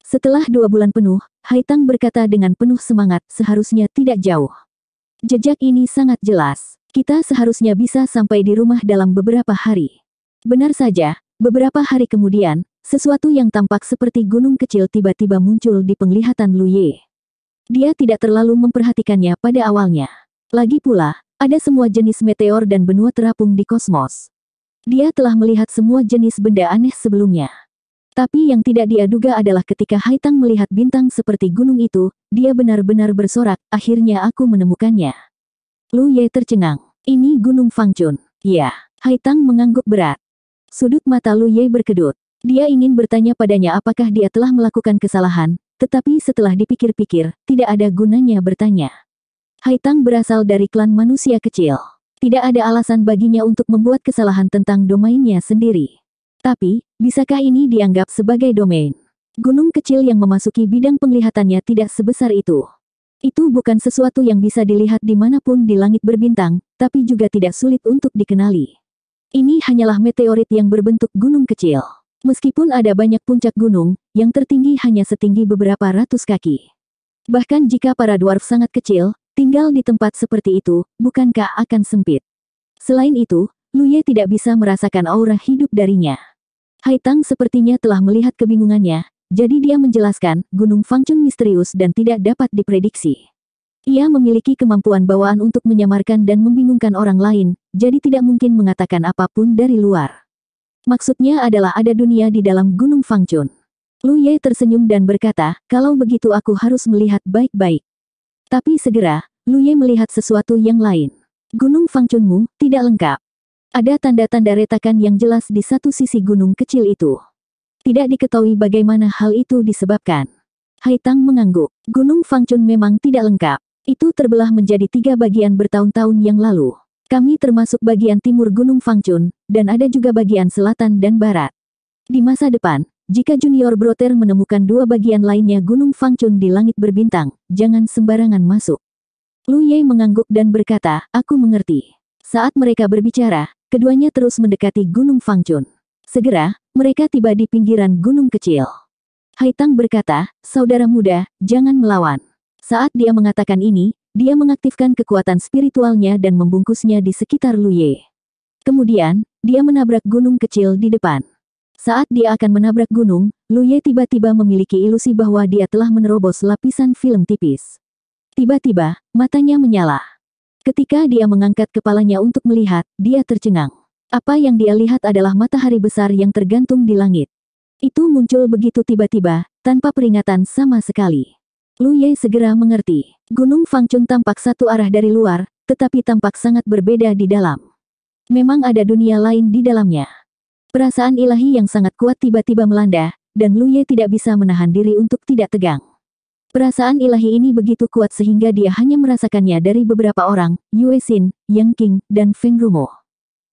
Setelah dua bulan penuh, Haitang berkata dengan penuh semangat, seharusnya tidak jauh. Jejak ini sangat jelas. Kita seharusnya bisa sampai di rumah dalam beberapa hari. Benar saja, beberapa hari kemudian, sesuatu yang tampak seperti gunung kecil tiba-tiba muncul di penglihatan Lu Ye. Dia tidak terlalu memperhatikannya pada awalnya. Lagi pula, ada semua jenis meteor dan benua terapung di kosmos. Dia telah melihat semua jenis benda aneh sebelumnya. Tapi yang tidak dia duga adalah ketika Haitang melihat bintang seperti gunung itu, dia benar-benar bersorak, akhirnya aku menemukannya. Lu Ye tercengang. Ini gunung Fangchun. Ya, Haitang mengangguk berat. Sudut mata Lu Ye berkedut. Dia ingin bertanya padanya apakah dia telah melakukan kesalahan, tetapi setelah dipikir-pikir, tidak ada gunanya bertanya. Haitang berasal dari klan manusia kecil. Tidak ada alasan baginya untuk membuat kesalahan tentang domainnya sendiri. Tapi, bisakah ini dianggap sebagai domain? Gunung kecil yang memasuki bidang penglihatannya tidak sebesar itu. Itu bukan sesuatu yang bisa dilihat di dimanapun di langit berbintang, tapi juga tidak sulit untuk dikenali. Ini hanyalah meteorit yang berbentuk gunung kecil. Meskipun ada banyak puncak gunung, yang tertinggi hanya setinggi beberapa ratus kaki. Bahkan jika para dwarf sangat kecil, tinggal di tempat seperti itu, bukankah akan sempit? Selain itu, Luye tidak bisa merasakan aura hidup darinya. Haitang sepertinya telah melihat kebingungannya, jadi dia menjelaskan, Gunung Fangchun misterius dan tidak dapat diprediksi. Ia memiliki kemampuan bawaan untuk menyamarkan dan membingungkan orang lain, jadi tidak mungkin mengatakan apapun dari luar. Maksudnya adalah ada dunia di dalam Gunung Fangchun. Lu Ye tersenyum dan berkata, kalau begitu aku harus melihat baik-baik. Tapi segera, Lu Ye melihat sesuatu yang lain. Gunung Fangchunmu tidak lengkap. Ada tanda-tanda retakan yang jelas di satu sisi gunung kecil itu. Tidak diketahui bagaimana hal itu disebabkan. Haitang mengangguk. Gunung Fangchun memang tidak lengkap. Itu terbelah menjadi tiga bagian bertahun-tahun yang lalu. Kami termasuk bagian timur Gunung Fangchun, dan ada juga bagian selatan dan barat. Di masa depan, jika Junior Broter menemukan dua bagian lainnya Gunung Fangchun di langit berbintang, jangan sembarangan masuk. Lu Ye mengangguk dan berkata, aku mengerti. Saat mereka berbicara, Keduanya terus mendekati Gunung Fangchun. Segera, mereka tiba di pinggiran gunung kecil. Haitang berkata, saudara muda, jangan melawan. Saat dia mengatakan ini, dia mengaktifkan kekuatan spiritualnya dan membungkusnya di sekitar Luye. Kemudian, dia menabrak gunung kecil di depan. Saat dia akan menabrak gunung, Luye tiba-tiba memiliki ilusi bahwa dia telah menerobos lapisan film tipis. Tiba-tiba, matanya menyala. Ketika dia mengangkat kepalanya untuk melihat, dia tercengang. Apa yang dia lihat adalah matahari besar yang tergantung di langit. Itu muncul begitu tiba-tiba, tanpa peringatan sama sekali. Lu Ye segera mengerti. Gunung Fangchun tampak satu arah dari luar, tetapi tampak sangat berbeda di dalam. Memang ada dunia lain di dalamnya. Perasaan ilahi yang sangat kuat tiba-tiba melanda, dan Lu Ye tidak bisa menahan diri untuk tidak tegang. Perasaan ilahi ini begitu kuat sehingga dia hanya merasakannya dari beberapa orang, Yue Xin, Yang King, dan Feng Rumo.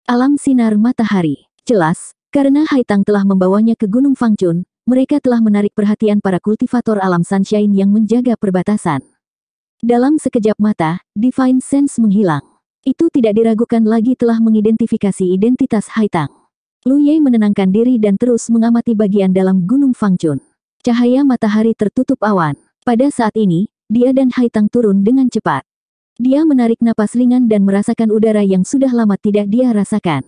Alam sinar matahari. Jelas, karena Haitang telah membawanya ke Gunung Fangchun, mereka telah menarik perhatian para kultivator alam sunshine yang menjaga perbatasan. Dalam sekejap mata, Divine Sense menghilang. Itu tidak diragukan lagi telah mengidentifikasi identitas Haitang. Lu Ye menenangkan diri dan terus mengamati bagian dalam Gunung Fangchun. Cahaya matahari tertutup awan. Pada saat ini, dia dan Haitang turun dengan cepat. Dia menarik napas ringan dan merasakan udara yang sudah lama tidak dia rasakan.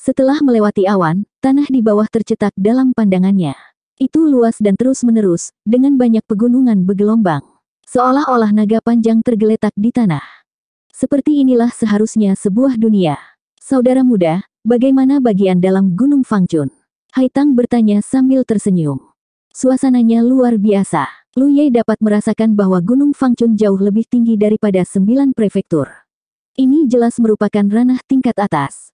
Setelah melewati awan, tanah di bawah tercetak dalam pandangannya. Itu luas dan terus-menerus, dengan banyak pegunungan bergelombang. Seolah-olah naga panjang tergeletak di tanah. Seperti inilah seharusnya sebuah dunia. Saudara muda, bagaimana bagian dalam Gunung Fangchun? Haitang bertanya sambil tersenyum. Suasananya luar biasa. Lu Ye dapat merasakan bahwa Gunung Fangchun jauh lebih tinggi daripada sembilan prefektur. Ini jelas merupakan ranah tingkat atas.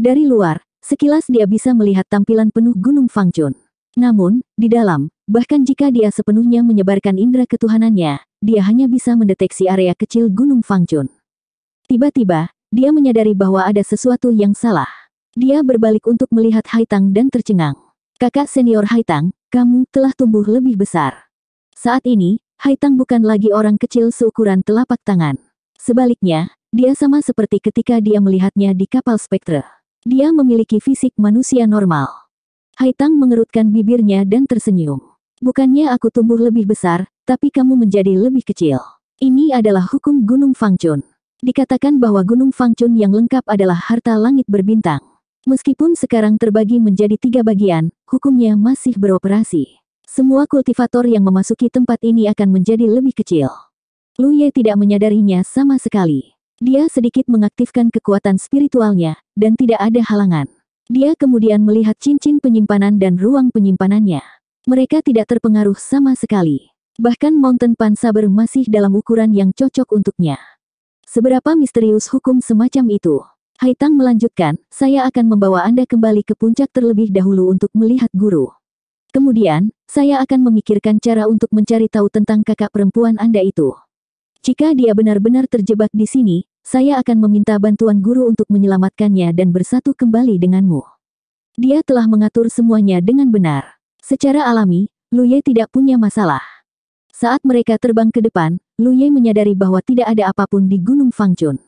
Dari luar, sekilas dia bisa melihat tampilan penuh Gunung Fangchun. Namun, di dalam, bahkan jika dia sepenuhnya menyebarkan indera ketuhanannya, dia hanya bisa mendeteksi area kecil Gunung Fangchun. Tiba-tiba, dia menyadari bahwa ada sesuatu yang salah. Dia berbalik untuk melihat Haitang dan tercengang. Kakak senior Haitang, kamu telah tumbuh lebih besar. Saat ini, Haitang bukan lagi orang kecil seukuran telapak tangan. Sebaliknya, dia sama seperti ketika dia melihatnya di kapal spektre. Dia memiliki fisik manusia normal. Haitang mengerutkan bibirnya dan tersenyum. Bukannya aku tumbuh lebih besar, tapi kamu menjadi lebih kecil. Ini adalah hukum Gunung Fangchun. Dikatakan bahwa Gunung Fangchun yang lengkap adalah harta langit berbintang. Meskipun sekarang terbagi menjadi tiga bagian, hukumnya masih beroperasi. Semua kultivator yang memasuki tempat ini akan menjadi lebih kecil. Lu Ye tidak menyadarinya sama sekali. Dia sedikit mengaktifkan kekuatan spiritualnya, dan tidak ada halangan. Dia kemudian melihat cincin penyimpanan dan ruang penyimpanannya. Mereka tidak terpengaruh sama sekali. Bahkan Mountain Saber masih dalam ukuran yang cocok untuknya. Seberapa misterius hukum semacam itu? Hai Tang melanjutkan, saya akan membawa Anda kembali ke puncak terlebih dahulu untuk melihat guru. Kemudian, saya akan memikirkan cara untuk mencari tahu tentang kakak perempuan Anda itu. Jika dia benar-benar terjebak di sini, saya akan meminta bantuan guru untuk menyelamatkannya dan bersatu kembali denganmu. Dia telah mengatur semuanya dengan benar. Secara alami, Lu Ye tidak punya masalah. Saat mereka terbang ke depan, Lu Ye menyadari bahwa tidak ada apapun di Gunung Fangchun.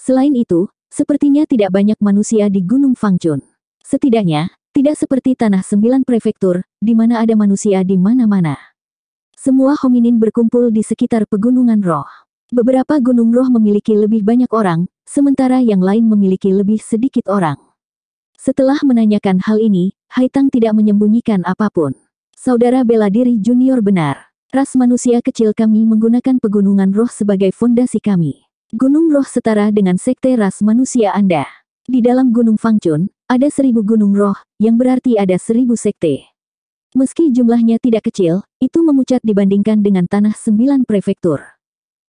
Selain itu, Sepertinya tidak banyak manusia di Gunung Fangchun. Setidaknya, tidak seperti tanah sembilan prefektur, di mana ada manusia di mana-mana. Semua hominin berkumpul di sekitar pegunungan roh. Beberapa gunung roh memiliki lebih banyak orang, sementara yang lain memiliki lebih sedikit orang. Setelah menanyakan hal ini, Haitang tidak menyembunyikan apapun. Saudara bela diri junior benar. Ras manusia kecil kami menggunakan pegunungan roh sebagai fondasi kami. Gunung roh setara dengan sekte ras manusia Anda. Di dalam Gunung Fangchun, ada seribu gunung roh, yang berarti ada seribu sekte. Meski jumlahnya tidak kecil, itu memucat dibandingkan dengan tanah sembilan prefektur.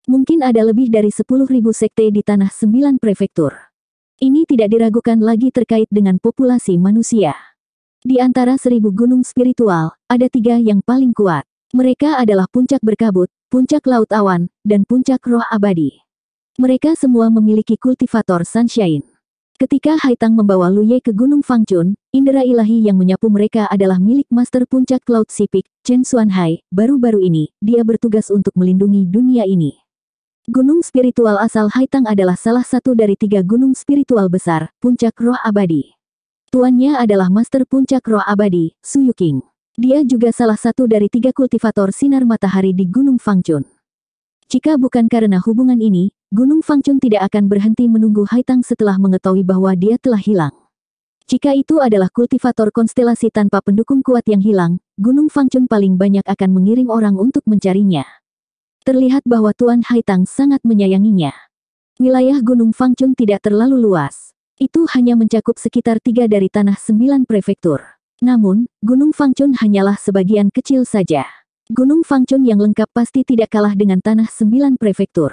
Mungkin ada lebih dari sepuluh ribu sekte di tanah sembilan prefektur. Ini tidak diragukan lagi terkait dengan populasi manusia. Di antara seribu gunung spiritual, ada tiga yang paling kuat. Mereka adalah puncak berkabut, puncak laut awan, dan puncak roh abadi. Mereka semua memiliki kultivator sunshine. Ketika Haitang membawa Luye ke Gunung Fangchun, Indera ilahi yang menyapu mereka adalah milik Master Puncak Cloud Sipik, Chen Xuanhai. Baru-baru ini, dia bertugas untuk melindungi dunia ini. Gunung spiritual asal Haitang adalah salah satu dari tiga gunung spiritual besar, Puncak Roh Abadi. Tuannya adalah Master Puncak Roh Abadi, Su Yuking. Dia juga salah satu dari tiga kultivator sinar matahari di Gunung Fangchun. Jika bukan karena hubungan ini, Gunung Fangcheng tidak akan berhenti menunggu Haitang setelah mengetahui bahwa dia telah hilang. Jika itu adalah kultivator konstelasi tanpa pendukung kuat yang hilang, Gunung Fangcheng paling banyak akan mengirim orang untuk mencarinya. Terlihat bahwa Tuan Haitang sangat menyayanginya. Wilayah Gunung Fangcheng tidak terlalu luas. Itu hanya mencakup sekitar tiga dari tanah sembilan prefektur. Namun, Gunung Fangcheng hanyalah sebagian kecil saja. Gunung Fangcheng yang lengkap pasti tidak kalah dengan tanah sembilan prefektur.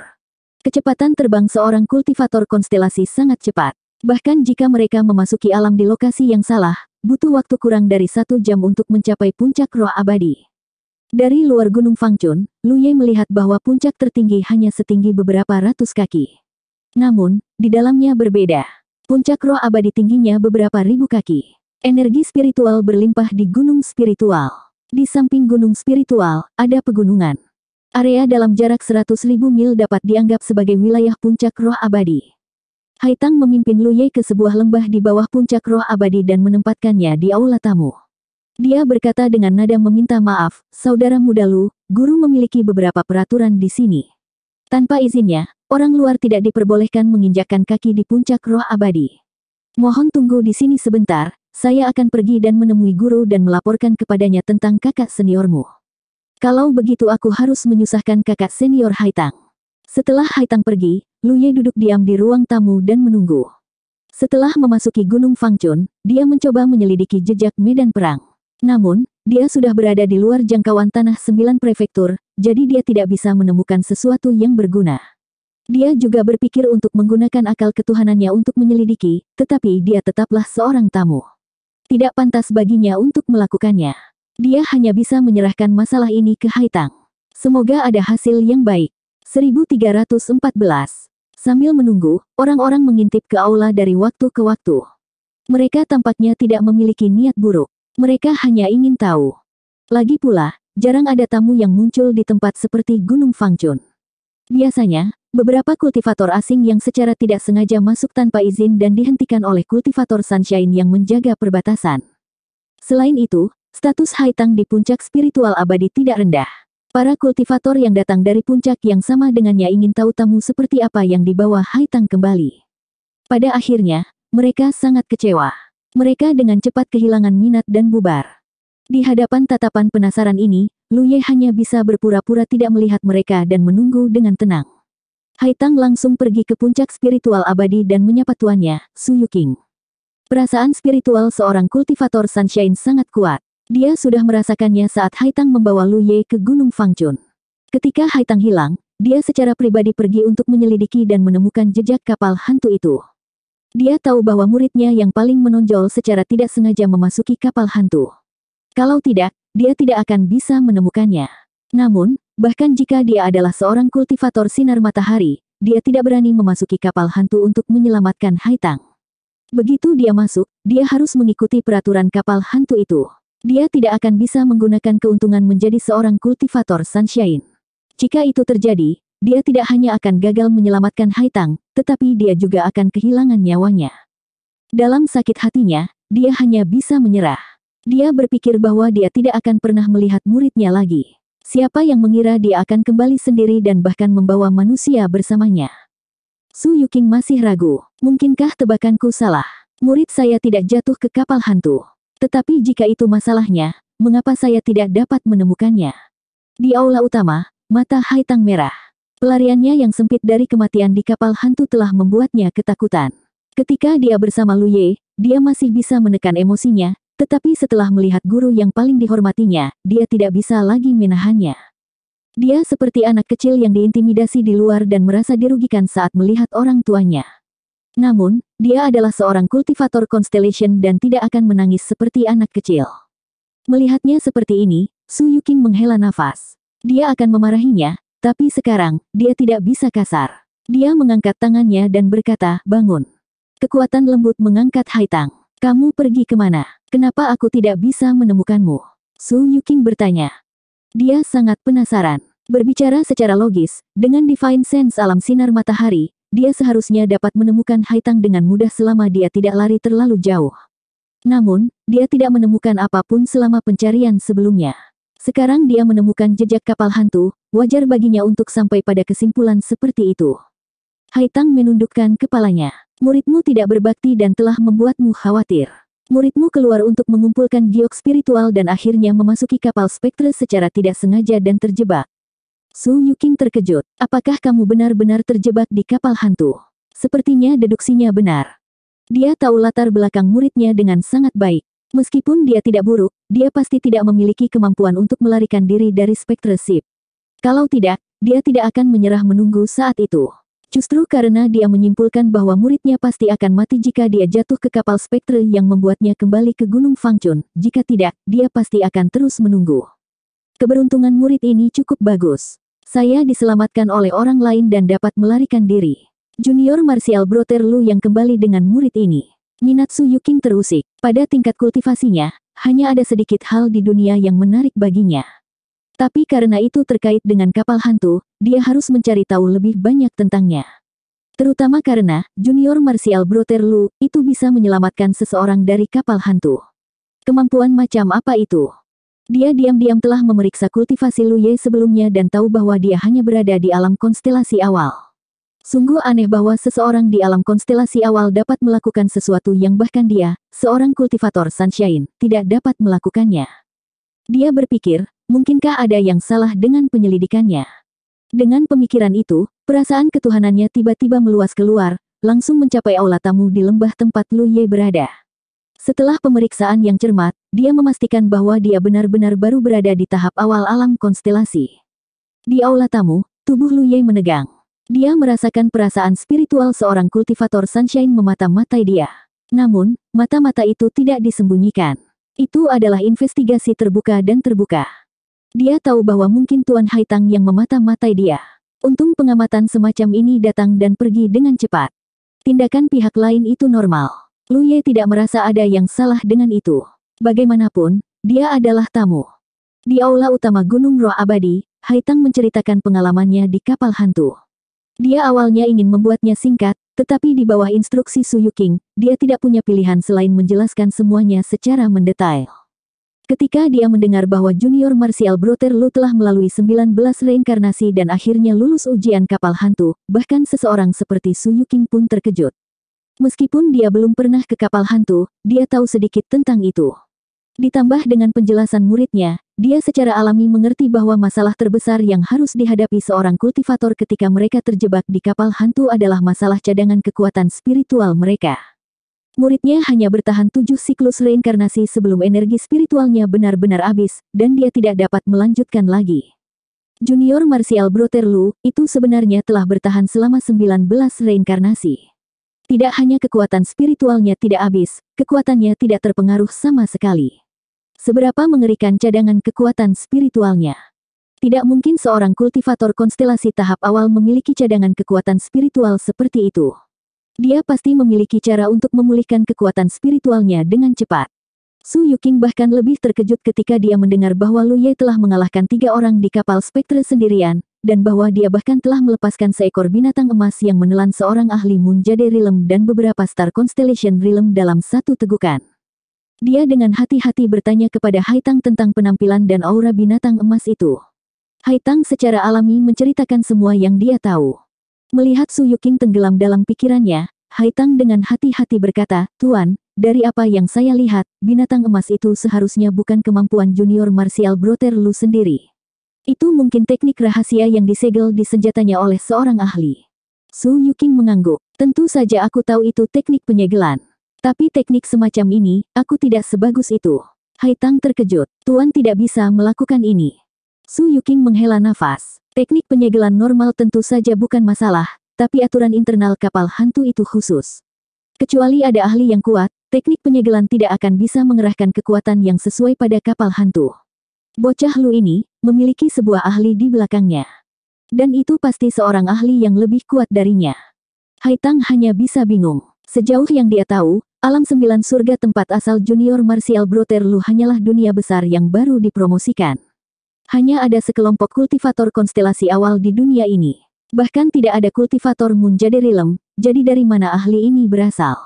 Kecepatan terbang seorang kultivator konstelasi sangat cepat. Bahkan jika mereka memasuki alam di lokasi yang salah, butuh waktu kurang dari satu jam untuk mencapai puncak roh abadi. Dari luar Gunung Fangchun, Lu Ye melihat bahwa puncak tertinggi hanya setinggi beberapa ratus kaki. Namun, di dalamnya berbeda. Puncak roh abadi tingginya beberapa ribu kaki. Energi spiritual berlimpah di gunung spiritual. Di samping gunung spiritual, ada pegunungan. Area dalam jarak ribu mil dapat dianggap sebagai wilayah puncak roh abadi. Haitang memimpin Lu Ye ke sebuah lembah di bawah puncak roh abadi dan menempatkannya di aula tamu. Dia berkata dengan nada meminta maaf, saudara muda Lu, guru memiliki beberapa peraturan di sini. Tanpa izinnya, orang luar tidak diperbolehkan menginjakkan kaki di puncak roh abadi. Mohon tunggu di sini sebentar, saya akan pergi dan menemui guru dan melaporkan kepadanya tentang kakak seniormu. Kalau begitu aku harus menyusahkan kakak senior Haitang. Setelah Haitang pergi, Lu Ye duduk diam di ruang tamu dan menunggu. Setelah memasuki Gunung Fangchun, dia mencoba menyelidiki jejak medan perang. Namun, dia sudah berada di luar jangkauan tanah sembilan prefektur, jadi dia tidak bisa menemukan sesuatu yang berguna. Dia juga berpikir untuk menggunakan akal ketuhanannya untuk menyelidiki, tetapi dia tetaplah seorang tamu. Tidak pantas baginya untuk melakukannya. Dia hanya bisa menyerahkan masalah ini ke Haitang. Semoga ada hasil yang baik. 1314. Sambil menunggu, orang-orang mengintip ke aula dari waktu ke waktu. Mereka tampaknya tidak memiliki niat buruk. Mereka hanya ingin tahu. Lagi pula, jarang ada tamu yang muncul di tempat seperti Gunung Fangchun. Biasanya, beberapa kultivator asing yang secara tidak sengaja masuk tanpa izin dan dihentikan oleh kultivator Sunshine yang menjaga perbatasan. Selain itu, Status Haitang di puncak spiritual abadi tidak rendah. Para kultivator yang datang dari puncak yang sama dengannya ingin tahu tamu seperti apa yang dibawa Haitang kembali. Pada akhirnya, mereka sangat kecewa. Mereka dengan cepat kehilangan minat dan bubar. Di hadapan tatapan penasaran ini, Ye hanya bisa berpura-pura tidak melihat mereka dan menunggu dengan tenang. Haitang langsung pergi ke puncak spiritual abadi dan menyapa tuannya, Su Suyuking. Perasaan spiritual seorang kultivator sunshine sangat kuat. Dia sudah merasakannya saat Haitang membawa Lu Ye ke Gunung Fangchun. Ketika Haitang hilang, dia secara pribadi pergi untuk menyelidiki dan menemukan jejak kapal hantu itu. Dia tahu bahwa muridnya yang paling menonjol secara tidak sengaja memasuki kapal hantu. Kalau tidak, dia tidak akan bisa menemukannya. Namun, bahkan jika dia adalah seorang kultivator sinar matahari, dia tidak berani memasuki kapal hantu untuk menyelamatkan Haitang. Begitu dia masuk, dia harus mengikuti peraturan kapal hantu itu. Dia tidak akan bisa menggunakan keuntungan menjadi seorang kultivator sunshine. Jika itu terjadi, dia tidak hanya akan gagal menyelamatkan Haitang, tetapi dia juga akan kehilangan nyawanya. Dalam sakit hatinya, dia hanya bisa menyerah. Dia berpikir bahwa dia tidak akan pernah melihat muridnya lagi. Siapa yang mengira dia akan kembali sendiri dan bahkan membawa manusia bersamanya? Su Yuking masih ragu. Mungkinkah tebakanku salah? Murid saya tidak jatuh ke kapal hantu. Tetapi jika itu masalahnya, mengapa saya tidak dapat menemukannya? Di aula utama, mata Haitang merah. Pelariannya yang sempit dari kematian di kapal hantu telah membuatnya ketakutan. Ketika dia bersama Ye, dia masih bisa menekan emosinya, tetapi setelah melihat guru yang paling dihormatinya, dia tidak bisa lagi menahannya. Dia seperti anak kecil yang diintimidasi di luar dan merasa dirugikan saat melihat orang tuanya. Namun, dia adalah seorang kultivator Constellation dan tidak akan menangis seperti anak kecil. Melihatnya seperti ini, Su Yuking menghela nafas. Dia akan memarahinya, tapi sekarang, dia tidak bisa kasar. Dia mengangkat tangannya dan berkata, bangun. Kekuatan lembut mengangkat Haitang. Kamu pergi kemana? Kenapa aku tidak bisa menemukanmu? Su Yuking bertanya. Dia sangat penasaran. Berbicara secara logis, dengan divine sense alam sinar matahari, dia seharusnya dapat menemukan Haitang dengan mudah selama dia tidak lari terlalu jauh. Namun, dia tidak menemukan apapun selama pencarian sebelumnya. Sekarang dia menemukan jejak kapal hantu, wajar baginya untuk sampai pada kesimpulan seperti itu. Haitang menundukkan kepalanya. Muridmu tidak berbakti dan telah membuatmu khawatir. Muridmu keluar untuk mengumpulkan giok spiritual dan akhirnya memasuki kapal spektre secara tidak sengaja dan terjebak. Su Yuking terkejut. Apakah kamu benar-benar terjebak di kapal hantu? Sepertinya deduksinya benar. Dia tahu latar belakang muridnya dengan sangat baik. Meskipun dia tidak buruk, dia pasti tidak memiliki kemampuan untuk melarikan diri dari spektre sip. Kalau tidak, dia tidak akan menyerah menunggu saat itu. Justru karena dia menyimpulkan bahwa muridnya pasti akan mati jika dia jatuh ke kapal spektre yang membuatnya kembali ke Gunung Fangchun. Jika tidak, dia pasti akan terus menunggu. Keberuntungan murid ini cukup bagus. Saya diselamatkan oleh orang lain dan dapat melarikan diri. Junior Martial Lu yang kembali dengan murid ini. Minatsu Yuking terusik. Pada tingkat kultivasinya, hanya ada sedikit hal di dunia yang menarik baginya. Tapi karena itu terkait dengan kapal hantu, dia harus mencari tahu lebih banyak tentangnya. Terutama karena, junior Martial Lu itu bisa menyelamatkan seseorang dari kapal hantu. Kemampuan macam apa itu? Dia diam-diam telah memeriksa kultivasi Lu Ye sebelumnya dan tahu bahwa dia hanya berada di alam konstelasi awal. Sungguh aneh bahwa seseorang di alam konstelasi awal dapat melakukan sesuatu yang bahkan dia, seorang kultivator sunshine, tidak dapat melakukannya. Dia berpikir, mungkinkah ada yang salah dengan penyelidikannya? Dengan pemikiran itu, perasaan ketuhanannya tiba-tiba meluas keluar, langsung mencapai aula tamu di lembah tempat Lu Ye berada. Setelah pemeriksaan yang cermat, dia memastikan bahwa dia benar-benar baru berada di tahap awal alam konstelasi. Di aula tamu, tubuh Lu Ye menegang. Dia merasakan perasaan spiritual seorang kultivator sunshine memata-matai dia. Namun, mata-mata itu tidak disembunyikan. Itu adalah investigasi terbuka dan terbuka. Dia tahu bahwa mungkin Tuan Haitang yang memata-matai dia. Untung pengamatan semacam ini datang dan pergi dengan cepat. Tindakan pihak lain itu normal. Lu Ye tidak merasa ada yang salah dengan itu. Bagaimanapun, dia adalah tamu. Di aula utama Gunung Roh Abadi, Haitang menceritakan pengalamannya di kapal hantu. Dia awalnya ingin membuatnya singkat, tetapi di bawah instruksi Su Yuking, dia tidak punya pilihan selain menjelaskan semuanya secara mendetail. Ketika dia mendengar bahwa junior Martial Brother Lu telah melalui 19 reinkarnasi dan akhirnya lulus ujian kapal hantu, bahkan seseorang seperti Su Yuking pun terkejut. Meskipun dia belum pernah ke kapal hantu, dia tahu sedikit tentang itu. Ditambah dengan penjelasan muridnya, dia secara alami mengerti bahwa masalah terbesar yang harus dihadapi seorang kultivator ketika mereka terjebak di kapal hantu adalah masalah cadangan kekuatan spiritual mereka. Muridnya hanya bertahan tujuh siklus reinkarnasi sebelum energi spiritualnya benar-benar habis, dan dia tidak dapat melanjutkan lagi. Junior Martial Broterlu, itu sebenarnya telah bertahan selama 19 reinkarnasi. Tidak hanya kekuatan spiritualnya tidak habis, kekuatannya tidak terpengaruh sama sekali. Seberapa mengerikan cadangan kekuatan spiritualnya. Tidak mungkin seorang kultivator konstelasi tahap awal memiliki cadangan kekuatan spiritual seperti itu. Dia pasti memiliki cara untuk memulihkan kekuatan spiritualnya dengan cepat. Su Yuking bahkan lebih terkejut ketika dia mendengar bahwa Lu Ye telah mengalahkan tiga orang di kapal spektre sendirian, dan bahwa dia bahkan telah melepaskan seekor binatang emas yang menelan seorang ahli Munjade Rilem dan beberapa Star Constellation Rilem dalam satu tegukan. Dia dengan hati-hati bertanya kepada Haitang tentang penampilan dan aura binatang emas itu. Haitang secara alami menceritakan semua yang dia tahu. Melihat Su Yuking tenggelam dalam pikirannya, Haitang dengan hati-hati berkata, Tuan, dari apa yang saya lihat, binatang emas itu seharusnya bukan kemampuan junior martial Lu sendiri. Itu mungkin teknik rahasia yang disegel di senjatanya oleh seorang ahli. Su Yuking mengangguk. Tentu saja aku tahu itu teknik penyegelan. Tapi teknik semacam ini, aku tidak sebagus itu. Hai Tang terkejut. Tuan tidak bisa melakukan ini. Su Yuking menghela nafas. Teknik penyegelan normal tentu saja bukan masalah, tapi aturan internal kapal hantu itu khusus. Kecuali ada ahli yang kuat, teknik penyegelan tidak akan bisa mengerahkan kekuatan yang sesuai pada kapal hantu. Bocah Lu ini memiliki sebuah ahli di belakangnya. Dan itu pasti seorang ahli yang lebih kuat darinya. Haitang hanya bisa bingung. Sejauh yang dia tahu, alam sembilan surga tempat asal junior martial broter Lu hanyalah dunia besar yang baru dipromosikan. Hanya ada sekelompok kultivator konstelasi awal di dunia ini. Bahkan tidak ada kultivator Munjade Rilem, jadi dari mana ahli ini berasal.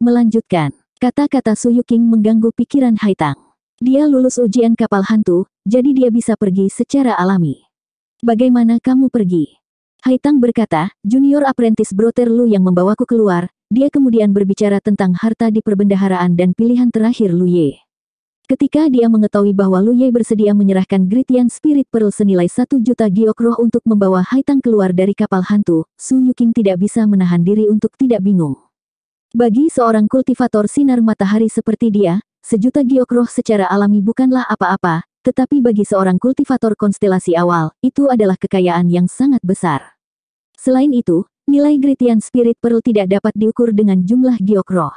Melanjutkan, kata-kata Suyuking mengganggu pikiran Haitang. Dia lulus ujian kapal hantu, jadi dia bisa pergi secara alami. Bagaimana kamu pergi? Haitang berkata, junior apprentice Broter Lu yang membawaku keluar, dia kemudian berbicara tentang harta di perbendaharaan dan pilihan terakhir Lu Ye. Ketika dia mengetahui bahwa Lu Ye bersedia menyerahkan Gritian Spirit Pearl senilai satu juta giok untuk membawa Haitang keluar dari kapal hantu, Su Yuking tidak bisa menahan diri untuk tidak bingung. Bagi seorang kultivator sinar matahari seperti dia, sejuta giok roh secara alami bukanlah apa-apa, tetapi bagi seorang kultivator konstelasi awal, itu adalah kekayaan yang sangat besar. Selain itu, nilai Gritian Spirit perlu tidak dapat diukur dengan jumlah giok roh.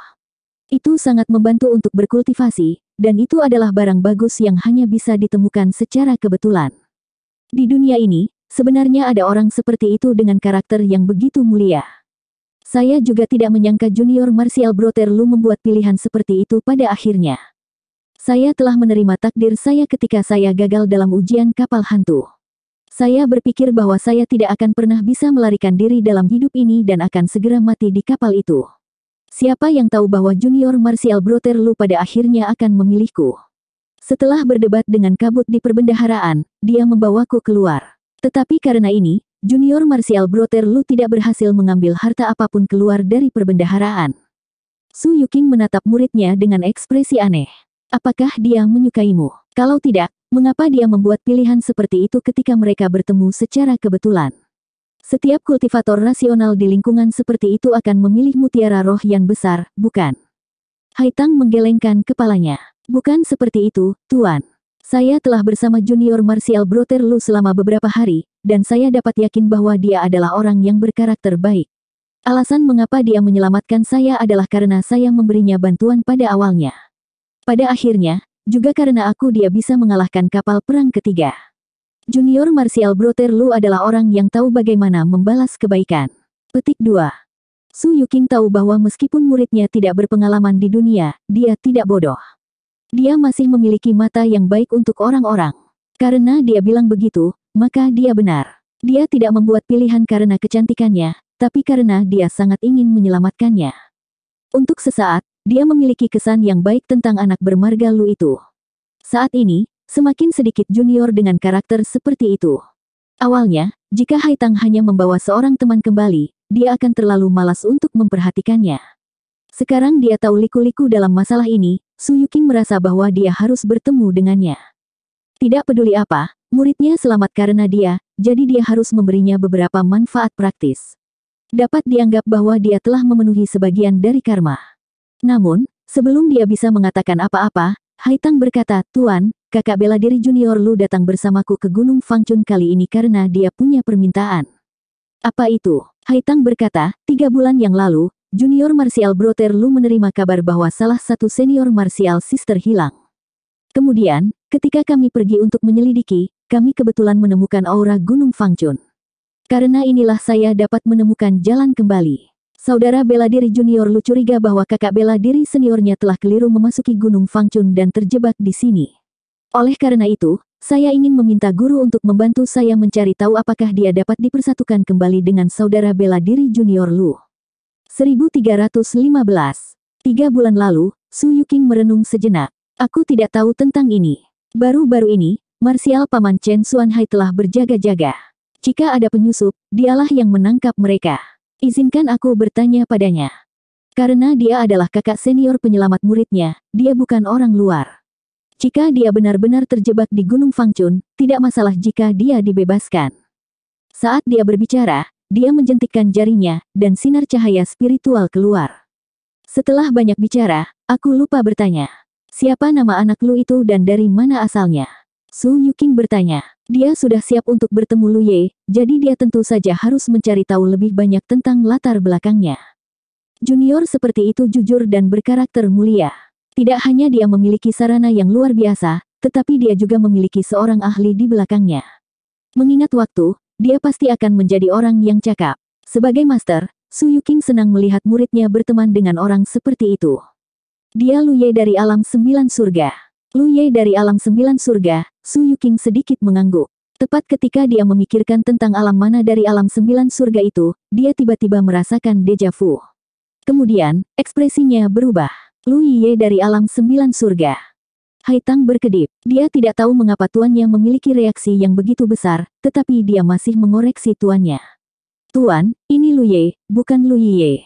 Itu sangat membantu untuk berkultivasi, dan itu adalah barang bagus yang hanya bisa ditemukan secara kebetulan. Di dunia ini, sebenarnya ada orang seperti itu dengan karakter yang begitu mulia. Saya juga tidak menyangka junior Martial Broterlu membuat pilihan seperti itu pada akhirnya. Saya telah menerima takdir saya ketika saya gagal dalam ujian kapal hantu. Saya berpikir bahwa saya tidak akan pernah bisa melarikan diri dalam hidup ini dan akan segera mati di kapal itu. Siapa yang tahu bahwa junior Martial Broterlu pada akhirnya akan memilihku. Setelah berdebat dengan kabut di perbendaharaan, dia membawaku keluar. Tetapi karena ini, Junior Martial lu tidak berhasil mengambil harta apapun keluar dari perbendaharaan. Su Yuking menatap muridnya dengan ekspresi aneh. Apakah dia menyukaimu? Kalau tidak, mengapa dia membuat pilihan seperti itu ketika mereka bertemu secara kebetulan? Setiap kultivator rasional di lingkungan seperti itu akan memilih mutiara roh yang besar, bukan? Haitang menggelengkan kepalanya. Bukan seperti itu, Tuan. Saya telah bersama junior Martial Lu selama beberapa hari, dan saya dapat yakin bahwa dia adalah orang yang berkarakter baik. Alasan mengapa dia menyelamatkan saya adalah karena saya memberinya bantuan pada awalnya. Pada akhirnya, juga karena aku dia bisa mengalahkan kapal perang ketiga. Junior Martial Lu adalah orang yang tahu bagaimana membalas kebaikan. Petik 2. Su Yuking tahu bahwa meskipun muridnya tidak berpengalaman di dunia, dia tidak bodoh. Dia masih memiliki mata yang baik untuk orang-orang. Karena dia bilang begitu, maka dia benar. Dia tidak membuat pilihan karena kecantikannya, tapi karena dia sangat ingin menyelamatkannya. Untuk sesaat, dia memiliki kesan yang baik tentang anak bermarga Lu itu. Saat ini, semakin sedikit junior dengan karakter seperti itu. Awalnya, jika Haitang hanya membawa seorang teman kembali, dia akan terlalu malas untuk memperhatikannya. Sekarang dia tahu liku-liku dalam masalah ini, Su Yuking merasa bahwa dia harus bertemu dengannya. Tidak peduli apa, muridnya selamat karena dia, jadi dia harus memberinya beberapa manfaat praktis. Dapat dianggap bahwa dia telah memenuhi sebagian dari karma. Namun, sebelum dia bisa mengatakan apa-apa, Haitang berkata, Tuan, kakak bela diri junior Lu datang bersamaku ke Gunung Fangchun kali ini karena dia punya permintaan. Apa itu? Haitang berkata, tiga bulan yang lalu, Junior Martial Brother Lu menerima kabar bahwa salah satu senior Martial Sister hilang. Kemudian, ketika kami pergi untuk menyelidiki, kami kebetulan menemukan aura Gunung Fangchun. Karena inilah saya dapat menemukan jalan kembali. Saudara bela diri junior Lu curiga bahwa kakak bela diri seniornya telah keliru memasuki Gunung Fangchun dan terjebak di sini. Oleh karena itu, saya ingin meminta guru untuk membantu saya mencari tahu apakah dia dapat dipersatukan kembali dengan saudara bela diri junior Lu. 1315. Tiga bulan lalu, Su Yuking merenung sejenak. Aku tidak tahu tentang ini. Baru-baru ini, Marsial Paman Chen Suanhai telah berjaga-jaga. Jika ada penyusup, dialah yang menangkap mereka. Izinkan aku bertanya padanya. Karena dia adalah kakak senior penyelamat muridnya, dia bukan orang luar. Jika dia benar-benar terjebak di Gunung Fangchun, tidak masalah jika dia dibebaskan. Saat dia berbicara, dia menjentikkan jarinya, dan sinar cahaya spiritual keluar. Setelah banyak bicara, aku lupa bertanya. Siapa nama anak lu itu dan dari mana asalnya? Su Yuking bertanya. Dia sudah siap untuk bertemu Lu Ye, jadi dia tentu saja harus mencari tahu lebih banyak tentang latar belakangnya. Junior seperti itu jujur dan berkarakter mulia. Tidak hanya dia memiliki sarana yang luar biasa, tetapi dia juga memiliki seorang ahli di belakangnya. Mengingat waktu, dia pasti akan menjadi orang yang cakap. Sebagai master, Su Yuking senang melihat muridnya berteman dengan orang seperti itu. Dia Ye dari alam sembilan surga. Ye dari alam sembilan surga, Su Yuking sedikit mengangguk. Tepat ketika dia memikirkan tentang alam mana dari alam sembilan surga itu, dia tiba-tiba merasakan deja vu. Kemudian, ekspresinya berubah. Ye dari alam sembilan surga. Haitang berkedip. Dia tidak tahu mengapa tuannya memiliki reaksi yang begitu besar, tetapi dia masih mengoreksi tuannya. Tuan, ini Lu Ye, bukan Lu Ye.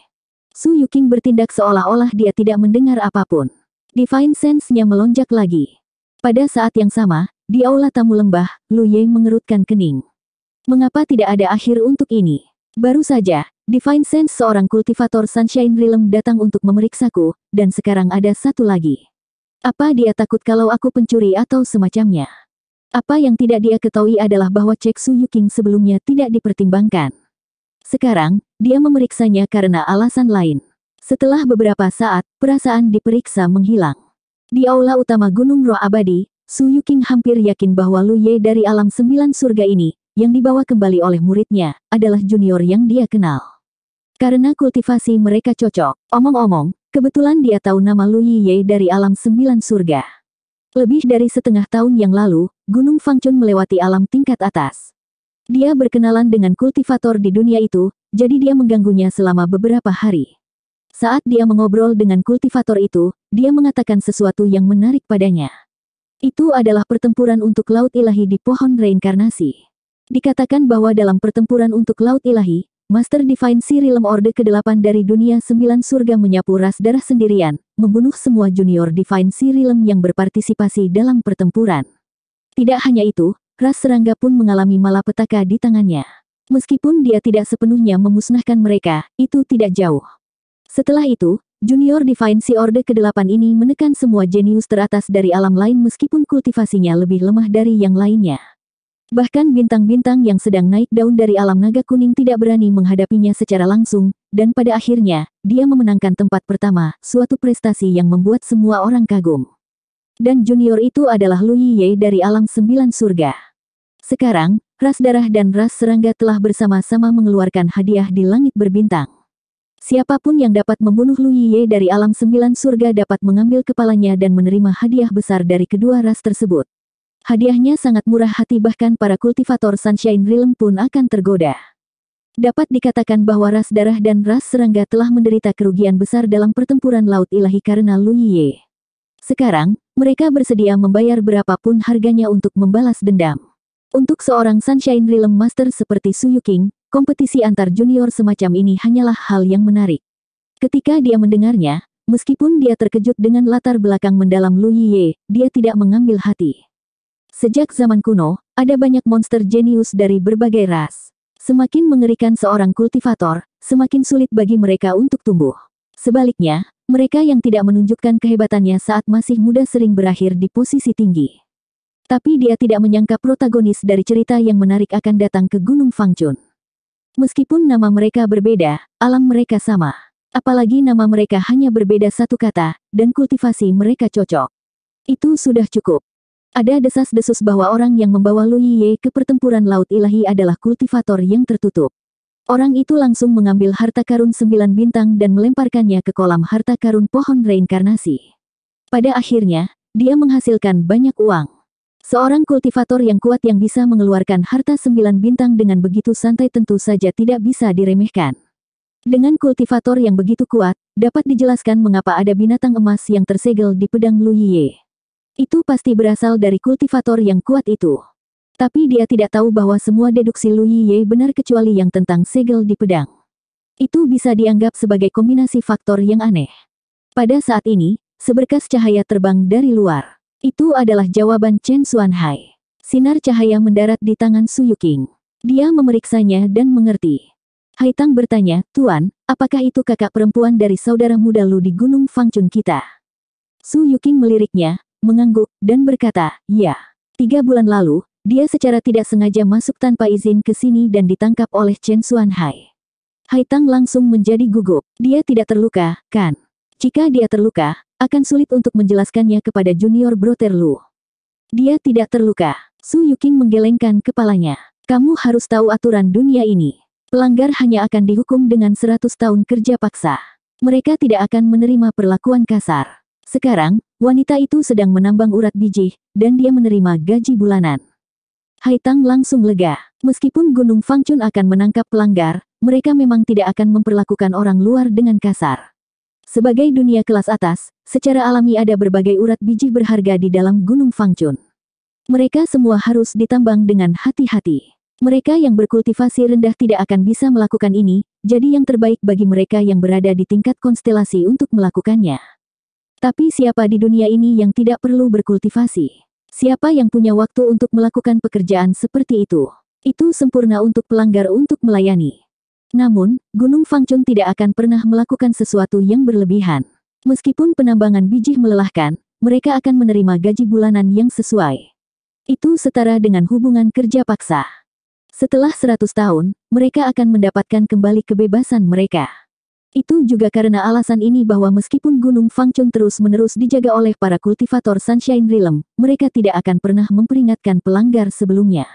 Su Yuking bertindak seolah-olah dia tidak mendengar apapun. Divine sense-nya melonjak lagi. Pada saat yang sama, di aula tamu lembah, Lu Ye mengerutkan kening. Mengapa tidak ada akhir untuk ini? Baru saja, Divine Sense seorang kultivator Sunshine Realm datang untuk memeriksaku, dan sekarang ada satu lagi. Apa dia takut kalau aku pencuri atau semacamnya? Apa yang tidak dia ketahui adalah bahwa cek Su Yuking sebelumnya tidak dipertimbangkan. Sekarang, dia memeriksanya karena alasan lain. Setelah beberapa saat, perasaan diperiksa menghilang. Di aula utama Gunung Roh Abadi, Su Yuking hampir yakin bahwa Lu Ye dari alam sembilan surga ini, yang dibawa kembali oleh muridnya, adalah junior yang dia kenal. Karena kultivasi mereka cocok. Omong-omong, kebetulan dia tahu nama Lu Yiye dari alam sembilan surga. Lebih dari setengah tahun yang lalu, Gunung Fangchun melewati alam tingkat atas. Dia berkenalan dengan kultivator di dunia itu, jadi dia mengganggunya selama beberapa hari. Saat dia mengobrol dengan kultivator itu, dia mengatakan sesuatu yang menarik padanya. Itu adalah pertempuran untuk Laut Ilahi di Pohon Reinkarnasi. Dikatakan bahwa dalam pertempuran untuk Laut Ilahi, Master Divine Sirilem Orde ke-8 dari dunia sembilan surga menyapu ras darah sendirian, membunuh semua junior Divine Sirilem yang berpartisipasi dalam pertempuran. Tidak hanya itu, ras serangga pun mengalami malapetaka di tangannya. Meskipun dia tidak sepenuhnya memusnahkan mereka, itu tidak jauh. Setelah itu, Junior Divine Si Orde ke-8 ini menekan semua jenius teratas dari alam lain meskipun kultivasinya lebih lemah dari yang lainnya. Bahkan bintang-bintang yang sedang naik daun dari alam naga kuning tidak berani menghadapinya secara langsung, dan pada akhirnya, dia memenangkan tempat pertama, suatu prestasi yang membuat semua orang kagum. Dan junior itu adalah Lu Yiye dari alam sembilan surga. Sekarang, ras darah dan ras serangga telah bersama-sama mengeluarkan hadiah di langit berbintang. Siapapun yang dapat membunuh Lu Yiye dari alam sembilan surga dapat mengambil kepalanya dan menerima hadiah besar dari kedua ras tersebut. Hadiahnya sangat murah hati bahkan para kultivator Sunshine Realm pun akan tergoda. Dapat dikatakan bahwa ras darah dan ras serangga telah menderita kerugian besar dalam pertempuran Laut Ilahi karena Luye. Sekarang, mereka bersedia membayar berapapun harganya untuk membalas dendam. Untuk seorang Sunshine Realm Master seperti Su King, kompetisi antar junior semacam ini hanyalah hal yang menarik. Ketika dia mendengarnya, meskipun dia terkejut dengan latar belakang mendalam Lu Yiye, dia tidak mengambil hati. Sejak zaman kuno, ada banyak monster jenius dari berbagai ras. Semakin mengerikan seorang kultivator, semakin sulit bagi mereka untuk tumbuh. Sebaliknya, mereka yang tidak menunjukkan kehebatannya saat masih muda sering berakhir di posisi tinggi. Tapi dia tidak menyangka protagonis dari cerita yang menarik akan datang ke Gunung Fangchun. Meskipun nama mereka berbeda, alam mereka sama. Apalagi nama mereka hanya berbeda satu kata, dan kultivasi mereka cocok. Itu sudah cukup. Ada desas-desus bahwa orang yang membawa Lu Ye ke pertempuran Laut Ilahi adalah kultivator yang tertutup. Orang itu langsung mengambil harta karun sembilan bintang dan melemparkannya ke kolam harta karun pohon reinkarnasi. Pada akhirnya, dia menghasilkan banyak uang. Seorang kultivator yang kuat yang bisa mengeluarkan harta sembilan bintang dengan begitu santai tentu saja tidak bisa diremehkan. Dengan kultivator yang begitu kuat, dapat dijelaskan mengapa ada binatang emas yang tersegel di pedang Lu Ye. Itu pasti berasal dari kultivator yang kuat itu. Tapi dia tidak tahu bahwa semua deduksi Lu Ye benar kecuali yang tentang segel di pedang. Itu bisa dianggap sebagai kombinasi faktor yang aneh. Pada saat ini, seberkas cahaya terbang dari luar. Itu adalah jawaban Chen Xuanhai. Sinar cahaya mendarat di tangan Su Yuking. Dia memeriksanya dan mengerti. Hai Tang bertanya, Tuan, apakah itu kakak perempuan dari saudara muda Lu di Gunung Fangchun kita? Su Yuking meliriknya, mengangguk, dan berkata, ya. Tiga bulan lalu, dia secara tidak sengaja masuk tanpa izin ke sini dan ditangkap oleh Chen Xuan Hai. Hai Tang langsung menjadi gugup. Dia tidak terluka, kan? Jika dia terluka, akan sulit untuk menjelaskannya kepada junior brother Lu. Dia tidak terluka. Su Yuking menggelengkan kepalanya. Kamu harus tahu aturan dunia ini. Pelanggar hanya akan dihukum dengan 100 tahun kerja paksa. Mereka tidak akan menerima perlakuan kasar. Sekarang, wanita itu sedang menambang urat biji, dan dia menerima gaji bulanan. Haitang langsung lega. Meskipun Gunung Fangchun akan menangkap pelanggar, mereka memang tidak akan memperlakukan orang luar dengan kasar. Sebagai dunia kelas atas, secara alami ada berbagai urat biji berharga di dalam Gunung Fangchun. Mereka semua harus ditambang dengan hati-hati. Mereka yang berkultivasi rendah tidak akan bisa melakukan ini, jadi yang terbaik bagi mereka yang berada di tingkat konstelasi untuk melakukannya. Tapi siapa di dunia ini yang tidak perlu berkultivasi? Siapa yang punya waktu untuk melakukan pekerjaan seperti itu? Itu sempurna untuk pelanggar untuk melayani. Namun, Gunung Fangchun tidak akan pernah melakukan sesuatu yang berlebihan. Meskipun penambangan biji melelahkan, mereka akan menerima gaji bulanan yang sesuai. Itu setara dengan hubungan kerja paksa. Setelah 100 tahun, mereka akan mendapatkan kembali kebebasan mereka. Itu juga karena alasan ini bahwa meskipun Gunung Fangcheng terus-menerus dijaga oleh para kultivator Sunshine Realm, mereka tidak akan pernah memperingatkan pelanggar sebelumnya.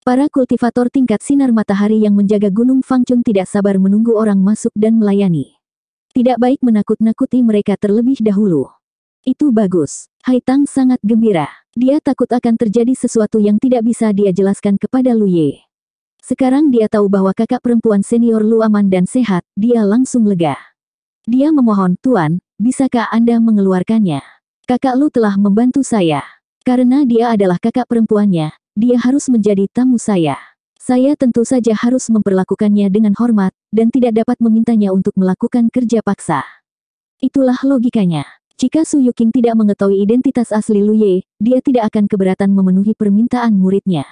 Para kultivator tingkat sinar matahari yang menjaga Gunung Fangcheng tidak sabar menunggu orang masuk dan melayani. Tidak baik menakut-nakuti mereka terlebih dahulu. Itu bagus. Hai Tang sangat gembira. Dia takut akan terjadi sesuatu yang tidak bisa dia jelaskan kepada Ye. Sekarang dia tahu bahwa kakak perempuan senior Lu aman dan sehat, dia langsung lega. Dia memohon, Tuan, bisakah Anda mengeluarkannya? Kakak Lu telah membantu saya. Karena dia adalah kakak perempuannya, dia harus menjadi tamu saya. Saya tentu saja harus memperlakukannya dengan hormat, dan tidak dapat memintanya untuk melakukan kerja paksa. Itulah logikanya. Jika Su Yuking tidak mengetahui identitas asli Lu Ye, dia tidak akan keberatan memenuhi permintaan muridnya.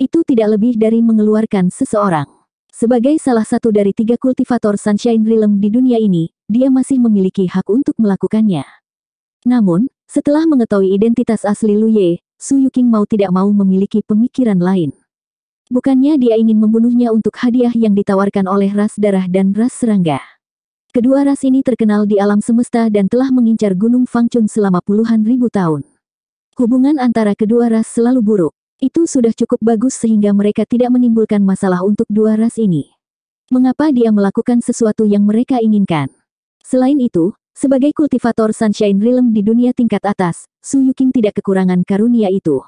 Itu tidak lebih dari mengeluarkan seseorang. Sebagai salah satu dari tiga kultivator Sunshine Realm di dunia ini, dia masih memiliki hak untuk melakukannya. Namun, setelah mengetahui identitas asli Ye, Su Yuking mau tidak mau memiliki pemikiran lain. Bukannya dia ingin membunuhnya untuk hadiah yang ditawarkan oleh ras darah dan ras serangga. Kedua ras ini terkenal di alam semesta dan telah mengincar Gunung Fangchun selama puluhan ribu tahun. Hubungan antara kedua ras selalu buruk, itu sudah cukup bagus sehingga mereka tidak menimbulkan masalah untuk dua ras ini. Mengapa dia melakukan sesuatu yang mereka inginkan? Selain itu, sebagai kultivator Sunshine Realm di dunia tingkat atas, Su Yuking tidak kekurangan karunia itu.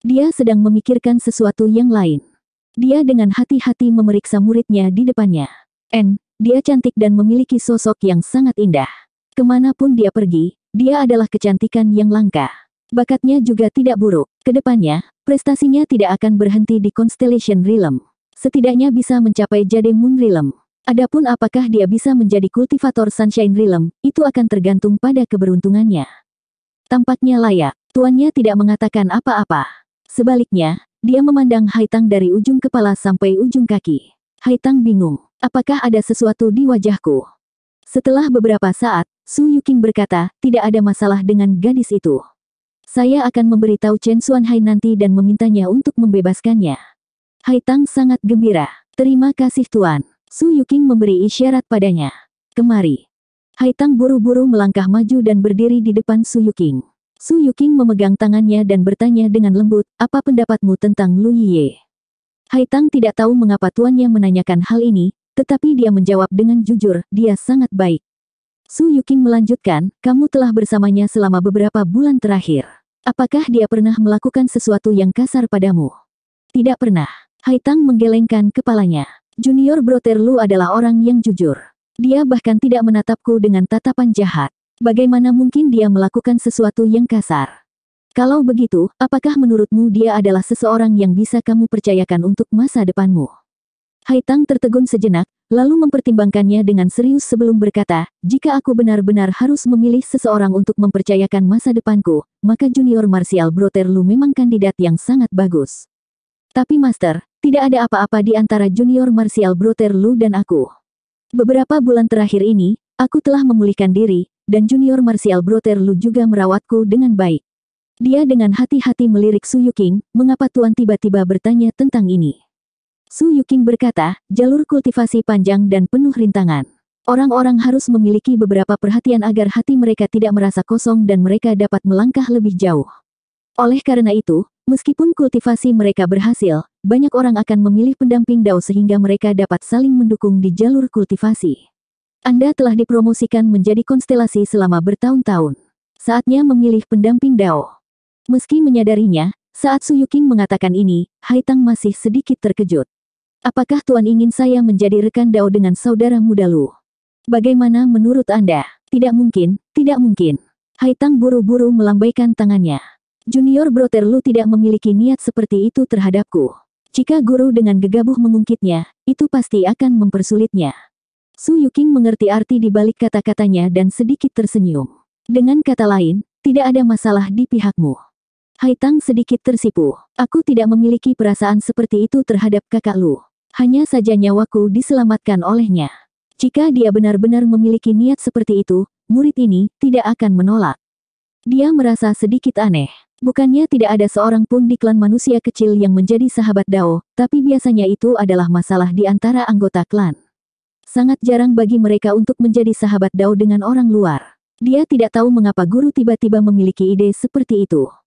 Dia sedang memikirkan sesuatu yang lain. Dia dengan hati-hati memeriksa muridnya di depannya. N, dia cantik dan memiliki sosok yang sangat indah. Kemanapun dia pergi, dia adalah kecantikan yang langka. Bakatnya juga tidak buruk. Kedepannya, prestasinya tidak akan berhenti di Constellation Realm. Setidaknya bisa mencapai Jade Moon Realm. Adapun apakah dia bisa menjadi kultivator Sunshine Realm, itu akan tergantung pada keberuntungannya. Tampaknya layak, tuannya tidak mengatakan apa-apa. Sebaliknya, dia memandang Haitang dari ujung kepala sampai ujung kaki. Haitang bingung, apakah ada sesuatu di wajahku? Setelah beberapa saat, Su Yuking berkata, tidak ada masalah dengan gadis itu. Saya akan memberitahu Chen Xuan Hai nanti dan memintanya untuk membebaskannya. Hai Tang sangat gembira. Terima kasih Tuan. Su Yuking memberi isyarat padanya. Kemari. Hai Tang buru-buru melangkah maju dan berdiri di depan Su Yuking. Su Yuking memegang tangannya dan bertanya dengan lembut, apa pendapatmu tentang Lu Yiye? Hai Tang tidak tahu mengapa tuannya menanyakan hal ini, tetapi dia menjawab dengan jujur, dia sangat baik. Su Yuking melanjutkan, kamu telah bersamanya selama beberapa bulan terakhir. Apakah dia pernah melakukan sesuatu yang kasar padamu? Tidak pernah. Haitang menggelengkan kepalanya. Junior Broter Lu adalah orang yang jujur. Dia bahkan tidak menatapku dengan tatapan jahat. Bagaimana mungkin dia melakukan sesuatu yang kasar? Kalau begitu, apakah menurutmu dia adalah seseorang yang bisa kamu percayakan untuk masa depanmu? Haitang tertegun sejenak, lalu mempertimbangkannya dengan serius sebelum berkata, jika aku benar-benar harus memilih seseorang untuk mempercayakan masa depanku, maka junior Martial Broterlu memang kandidat yang sangat bagus. Tapi Master, tidak ada apa-apa di antara junior Martial Broterlu dan aku. Beberapa bulan terakhir ini, aku telah memulihkan diri, dan junior Martial Broterlu juga merawatku dengan baik. Dia dengan hati-hati melirik Suyuking, mengapa Tuan tiba-tiba bertanya tentang ini. Su Yuking berkata, jalur kultivasi panjang dan penuh rintangan. Orang-orang harus memiliki beberapa perhatian agar hati mereka tidak merasa kosong dan mereka dapat melangkah lebih jauh. Oleh karena itu, meskipun kultivasi mereka berhasil, banyak orang akan memilih pendamping Dao sehingga mereka dapat saling mendukung di jalur kultivasi. Anda telah dipromosikan menjadi konstelasi selama bertahun-tahun. Saatnya memilih pendamping Dao. Meski menyadarinya, saat Suyuking mengatakan ini, Haitang masih sedikit terkejut. Apakah Tuan ingin saya menjadi rekan Dao dengan saudara muda Lu? Bagaimana menurut Anda? Tidak mungkin, tidak mungkin. Haitang buru-buru melambaikan tangannya. Junior Broter Lu tidak memiliki niat seperti itu terhadapku. Jika guru dengan gegabah mengungkitnya, itu pasti akan mempersulitnya. Su Yuking mengerti arti di balik kata-katanya dan sedikit tersenyum. Dengan kata lain, tidak ada masalah di pihakmu. Haitang sedikit tersipu. Aku tidak memiliki perasaan seperti itu terhadap kakak Lu. Hanya saja nyawaku diselamatkan olehnya. Jika dia benar-benar memiliki niat seperti itu, murid ini tidak akan menolak. Dia merasa sedikit aneh. Bukannya tidak ada seorang pun di klan manusia kecil yang menjadi sahabat Dao, tapi biasanya itu adalah masalah di antara anggota klan. Sangat jarang bagi mereka untuk menjadi sahabat Dao dengan orang luar. Dia tidak tahu mengapa guru tiba-tiba memiliki ide seperti itu.